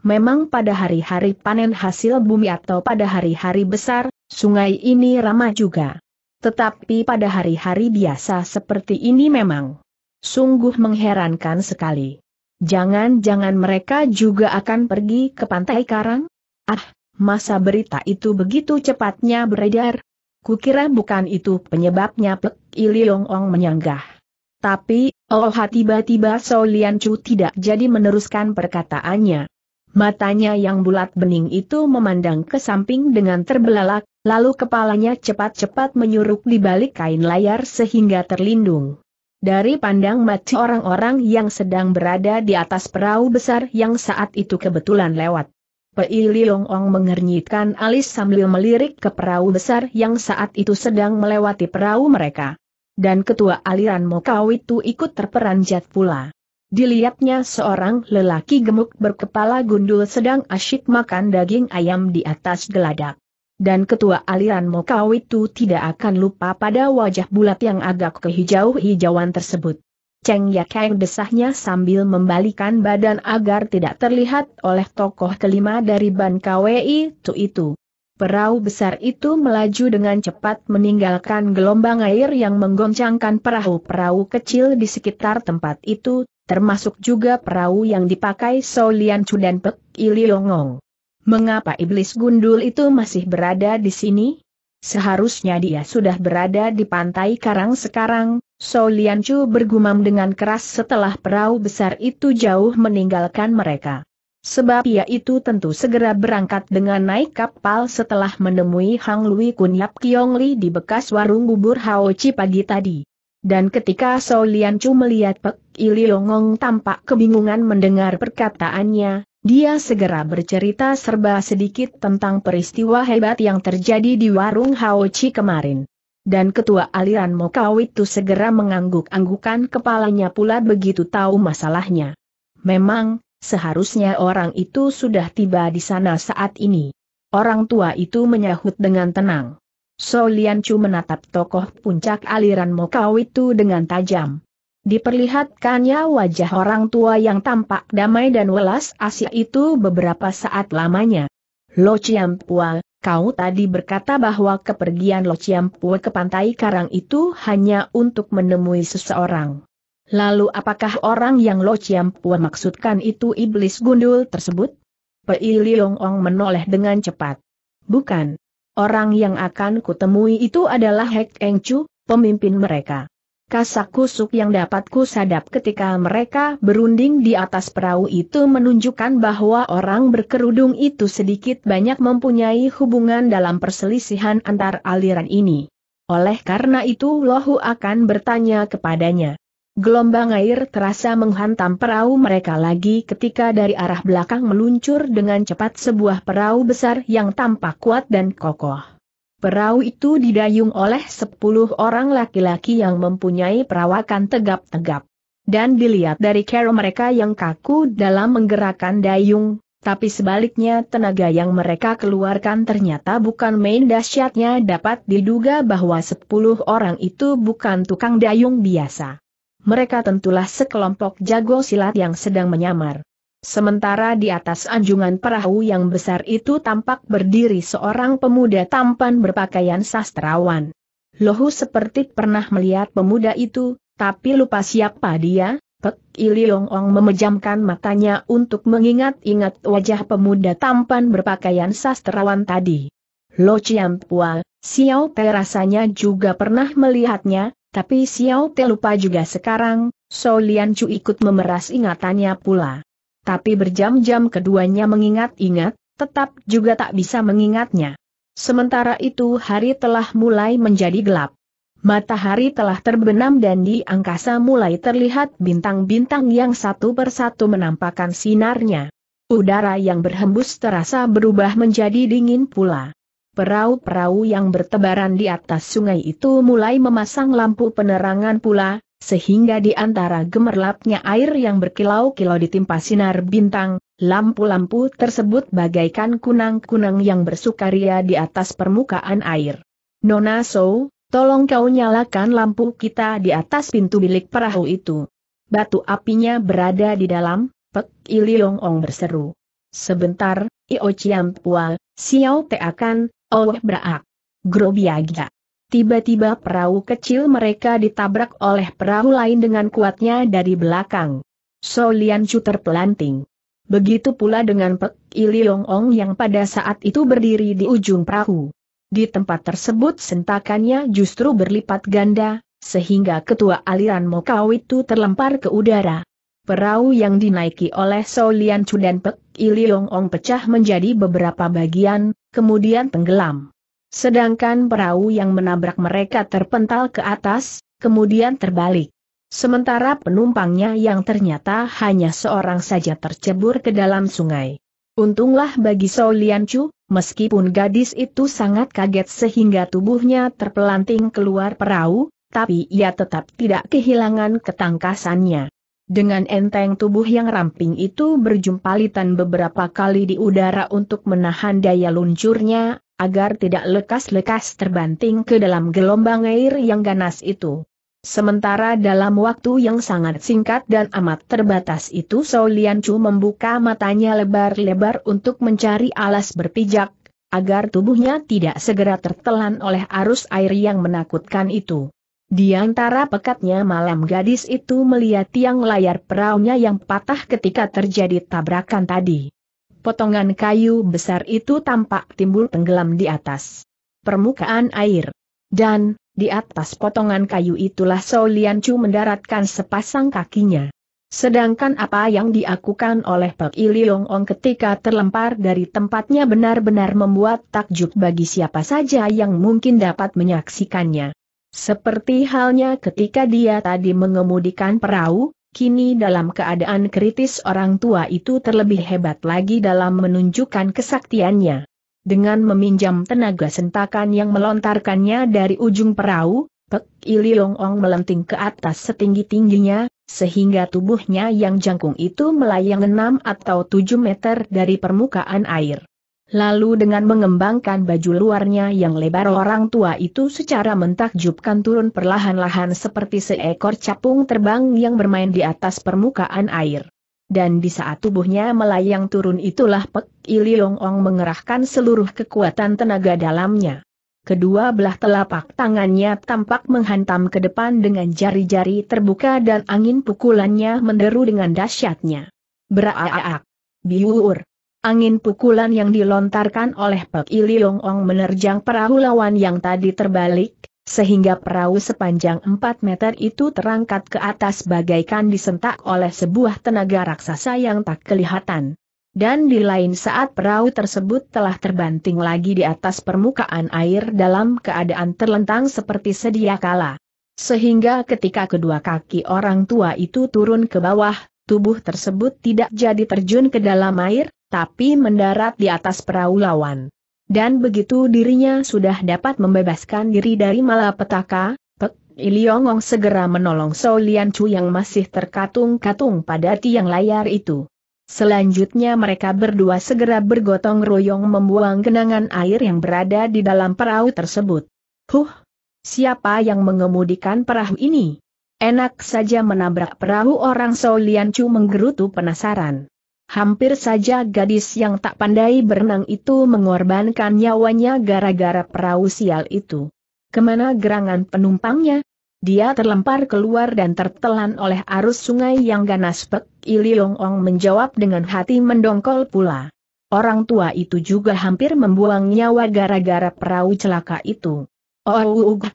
Memang pada hari-hari panen hasil bumi atau pada hari-hari besar, sungai ini ramah juga. Tetapi pada hari-hari biasa seperti ini memang sungguh mengherankan sekali. Jangan-jangan mereka juga akan pergi ke pantai karang? Ah, masa berita itu begitu cepatnya beredar? Kukira bukan itu penyebabnya Pek Iliong Ong menyanggah. Tapi, oh tiba-tiba So Lian Chu tidak jadi meneruskan perkataannya. Matanya yang bulat bening itu memandang ke samping dengan terbelalak, lalu kepalanya cepat-cepat menyuruk di balik kain layar sehingga terlindung. Dari pandang mati orang-orang yang sedang berada di atas perahu besar yang saat itu kebetulan lewat. Pei Liong Ong mengernyitkan alis sambil melirik ke perahu besar yang saat itu sedang melewati perahu mereka dan ketua aliran Mokau itu ikut terperanjat pula. Dilihatnya seorang lelaki gemuk berkepala gundul sedang asyik makan daging ayam di atas geladak. Dan ketua aliran Mokau itu tidak akan lupa pada wajah bulat yang agak kehijau-hijauan tersebut. Cheng Yakeng desahnya sambil membalikan badan agar tidak terlihat oleh tokoh kelima dari Ban KWI itu itu. Perahu besar itu melaju dengan cepat meninggalkan gelombang air yang menggoncangkan perahu-perahu kecil di sekitar tempat itu, termasuk juga perahu yang dipakai Solian Chu dan Pek Iliongong. Mengapa iblis gundul itu masih berada di sini? Seharusnya dia sudah berada di pantai Karang sekarang, Solian Chu bergumam dengan keras setelah perahu besar itu jauh meninggalkan mereka. Sebab ia itu tentu segera berangkat dengan naik kapal setelah menemui Hang Lui Kun Yap Kiong Li di bekas warung bubur Hao Chi pagi tadi. Dan ketika So Lian Chu melihat Pek Iliongong tampak kebingungan mendengar perkataannya, dia segera bercerita serba sedikit tentang peristiwa hebat yang terjadi di warung Hao Chi kemarin. Dan ketua aliran Mokau itu segera mengangguk-anggukan kepalanya pula begitu tahu masalahnya. Memang, Seharusnya orang itu sudah tiba di sana saat ini. Orang tua itu menyahut dengan tenang. So Lian Chu menatap tokoh puncak aliran Mokau itu dengan tajam. Diperlihatkannya wajah orang tua yang tampak damai dan welas asih itu beberapa saat lamanya. Lo Chiam Pua, kau tadi berkata bahwa kepergian Lo Chiam Pua ke pantai karang itu hanya untuk menemui seseorang. Lalu apakah orang yang Lo Chiam maksudkan itu iblis gundul tersebut? Pei Liong Ong menoleh dengan cepat. Bukan. Orang yang akan kutemui itu adalah Hek Eng Chu, pemimpin mereka. Kasak kusuk yang dapat kusadap ketika mereka berunding di atas perahu itu menunjukkan bahwa orang berkerudung itu sedikit banyak mempunyai hubungan dalam perselisihan antar aliran ini. Oleh karena itu Lohu akan bertanya kepadanya. Gelombang air terasa menghantam perahu mereka lagi ketika dari arah belakang meluncur dengan cepat sebuah perahu besar yang tampak kuat dan kokoh. Perahu itu didayung oleh sepuluh orang laki-laki yang mempunyai perawakan tegap-tegap. Dan dilihat dari cara mereka yang kaku dalam menggerakkan dayung, tapi sebaliknya tenaga yang mereka keluarkan ternyata bukan main dahsyatnya dapat diduga bahwa sepuluh orang itu bukan tukang dayung biasa mereka tentulah sekelompok jago silat yang sedang menyamar. Sementara di atas anjungan perahu yang besar itu tampak berdiri seorang pemuda tampan berpakaian sastrawan. Lohu seperti pernah melihat pemuda itu, tapi lupa siapa dia, Pek Iliong memejamkan matanya untuk mengingat-ingat wajah pemuda tampan berpakaian sastrawan tadi. Lo Pua, Xiao Pe rasanya juga pernah melihatnya, tapi Xiao Te lupa juga sekarang, So Lian Chu ikut memeras ingatannya pula. Tapi berjam-jam keduanya mengingat-ingat, tetap juga tak bisa mengingatnya. Sementara itu hari telah mulai menjadi gelap. Matahari telah terbenam dan di angkasa mulai terlihat bintang-bintang yang satu persatu menampakkan sinarnya. Udara yang berhembus terasa berubah menjadi dingin pula. Perahu-perahu yang bertebaran di atas sungai itu mulai memasang lampu penerangan pula, sehingga di antara gemerlapnya air yang berkilau-kilau ditimpa sinar bintang, lampu-lampu tersebut bagaikan kunang-kunang yang bersukaria di atas permukaan air. Nona So, tolong kau nyalakan lampu kita di atas pintu bilik perahu itu. Batu apinya berada di dalam, Pek Iliong Ong berseru. Sebentar, Io Chiam Xiao Te akan, Oh berak. Grobiaga. Tiba-tiba perahu kecil mereka ditabrak oleh perahu lain dengan kuatnya dari belakang. So Lian Chu terpelanting. Begitu pula dengan Pek Iliong Ong yang pada saat itu berdiri di ujung perahu. Di tempat tersebut sentakannya justru berlipat ganda, sehingga ketua aliran Mokau itu terlempar ke udara. Perahu yang dinaiki oleh So Lian Chu dan Pek Iliong Ong pecah menjadi beberapa bagian, kemudian tenggelam. Sedangkan perahu yang menabrak mereka terpental ke atas, kemudian terbalik. Sementara penumpangnya yang ternyata hanya seorang saja tercebur ke dalam sungai. Untunglah bagi So Lian Chu, meskipun gadis itu sangat kaget sehingga tubuhnya terpelanting keluar perahu, tapi ia tetap tidak kehilangan ketangkasannya. Dengan enteng tubuh yang ramping itu berjumpalitan beberapa kali di udara untuk menahan daya luncurnya, agar tidak lekas-lekas terbanting ke dalam gelombang air yang ganas itu. Sementara dalam waktu yang sangat singkat dan amat terbatas itu Sao Lian Chu membuka matanya lebar-lebar untuk mencari alas berpijak, agar tubuhnya tidak segera tertelan oleh arus air yang menakutkan itu. Di antara pekatnya malam gadis itu melihat tiang layar peraunya yang patah ketika terjadi tabrakan tadi. Potongan kayu besar itu tampak timbul tenggelam di atas permukaan air. Dan, di atas potongan kayu itulah Chu mendaratkan sepasang kakinya. Sedangkan apa yang diakukan oleh Pak Iliong Ong ketika terlempar dari tempatnya benar-benar membuat takjub bagi siapa saja yang mungkin dapat menyaksikannya. Seperti halnya ketika dia tadi mengemudikan perahu, kini dalam keadaan kritis orang tua itu terlebih hebat lagi dalam menunjukkan kesaktiannya. Dengan meminjam tenaga sentakan yang melontarkannya dari ujung perahu, Pek Iliong melenting ke atas setinggi-tingginya, sehingga tubuhnya yang jangkung itu melayang 6 atau 7 meter dari permukaan air. Lalu dengan mengembangkan baju luarnya yang lebar orang tua itu secara mentakjubkan turun perlahan-lahan seperti seekor capung terbang yang bermain di atas permukaan air. Dan di saat tubuhnya melayang turun itulah Pek Iliong Ong mengerahkan seluruh kekuatan tenaga dalamnya. Kedua belah telapak tangannya tampak menghantam ke depan dengan jari-jari terbuka dan angin pukulannya menderu dengan dahsyatnya. Beraaak! Biur! Angin pukulan yang dilontarkan oleh Pek Iliong Ong menerjang perahu lawan yang tadi terbalik, sehingga perahu sepanjang 4 meter itu terangkat ke atas bagaikan disentak oleh sebuah tenaga raksasa yang tak kelihatan. Dan di lain saat perahu tersebut telah terbanting lagi di atas permukaan air dalam keadaan terlentang seperti sedia kala. Sehingga ketika kedua kaki orang tua itu turun ke bawah, tubuh tersebut tidak jadi terjun ke dalam air, tapi mendarat di atas perahu lawan. Dan begitu dirinya sudah dapat membebaskan diri dari malapetaka, Pek Iliongong segera menolong So Lian Chu yang masih terkatung-katung pada tiang layar itu. Selanjutnya mereka berdua segera bergotong royong membuang genangan air yang berada di dalam perahu tersebut. Huh! Siapa yang mengemudikan perahu ini? Enak saja menabrak perahu orang Lian Chu menggerutu penasaran. Hampir saja gadis yang tak pandai berenang itu mengorbankan nyawanya gara-gara perahu sial itu. Kemana gerangan penumpangnya? Dia terlempar keluar dan tertelan oleh arus sungai yang ganas pek. Iliong Ong menjawab dengan hati mendongkol pula. Orang tua itu juga hampir membuang nyawa gara-gara perahu celaka itu. Oh, uh, uh,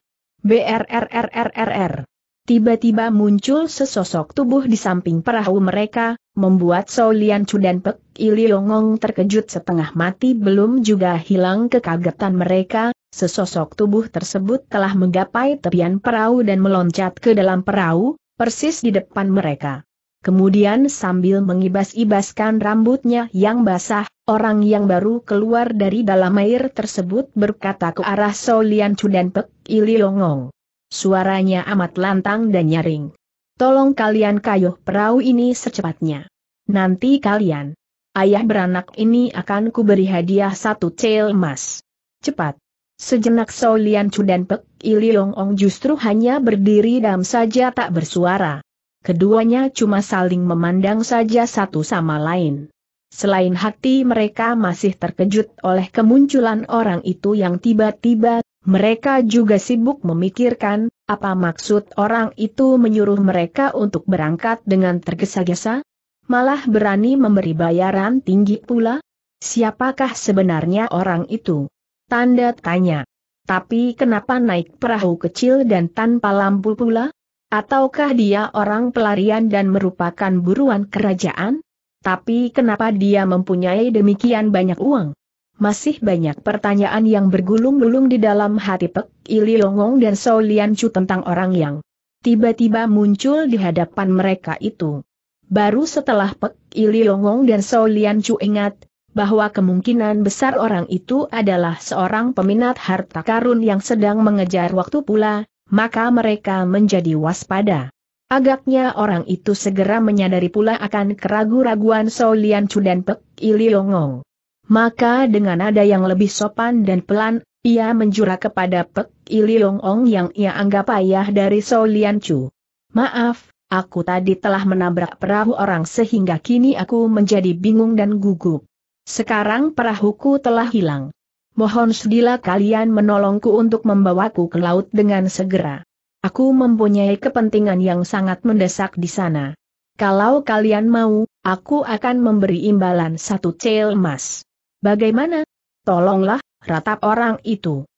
BRRRRRR tiba-tiba muncul sesosok tubuh di samping perahu mereka, membuat Sou Lian Chu dan Pek Iliongong terkejut setengah mati belum juga hilang kekagetan mereka, sesosok tubuh tersebut telah menggapai tepian perahu dan meloncat ke dalam perahu, persis di depan mereka. Kemudian sambil mengibas-ibaskan rambutnya yang basah, orang yang baru keluar dari dalam air tersebut berkata ke arah Solian Chu dan Pek Iliongong. Suaranya amat lantang dan nyaring. Tolong kalian kayuh perahu ini secepatnya. Nanti kalian, ayah beranak ini akan kuberi hadiah satu cel emas. Cepat. Sejenak Solian Chu dan Pek Iliong Ong justru hanya berdiri dam saja tak bersuara. Keduanya cuma saling memandang saja satu sama lain. Selain hati mereka masih terkejut oleh kemunculan orang itu yang tiba-tiba mereka juga sibuk memikirkan, apa maksud orang itu menyuruh mereka untuk berangkat dengan tergesa-gesa? Malah berani memberi bayaran tinggi pula? Siapakah sebenarnya orang itu? Tanda tanya. Tapi kenapa naik perahu kecil dan tanpa lampu pula? Ataukah dia orang pelarian dan merupakan buruan kerajaan? Tapi kenapa dia mempunyai demikian banyak uang? Masih banyak pertanyaan yang bergulung-gulung di dalam hati Pek, Iliongong dan Sou Lian Chu tentang orang yang tiba-tiba muncul di hadapan mereka itu. Baru setelah Pek, Iliongong dan Sou Lian Chu ingat, bahwa kemungkinan besar orang itu adalah seorang peminat harta karun yang sedang mengejar waktu pula, maka mereka menjadi waspada. Agaknya orang itu segera menyadari pula akan keraguan-raguan Sou Lian Chu dan Pek Iliongong. Maka dengan nada yang lebih sopan dan pelan, ia menjura kepada Pek Iliong Ong yang ia anggap ayah dari Sou Chu. Maaf, aku tadi telah menabrak perahu orang sehingga kini aku menjadi bingung dan gugup. Sekarang perahuku telah hilang. Mohon sedilah kalian menolongku untuk membawaku ke laut dengan segera. Aku mempunyai kepentingan yang sangat mendesak di sana. Kalau kalian mau, aku akan memberi imbalan satu cel emas. Bagaimana? Tolonglah, ratap orang itu.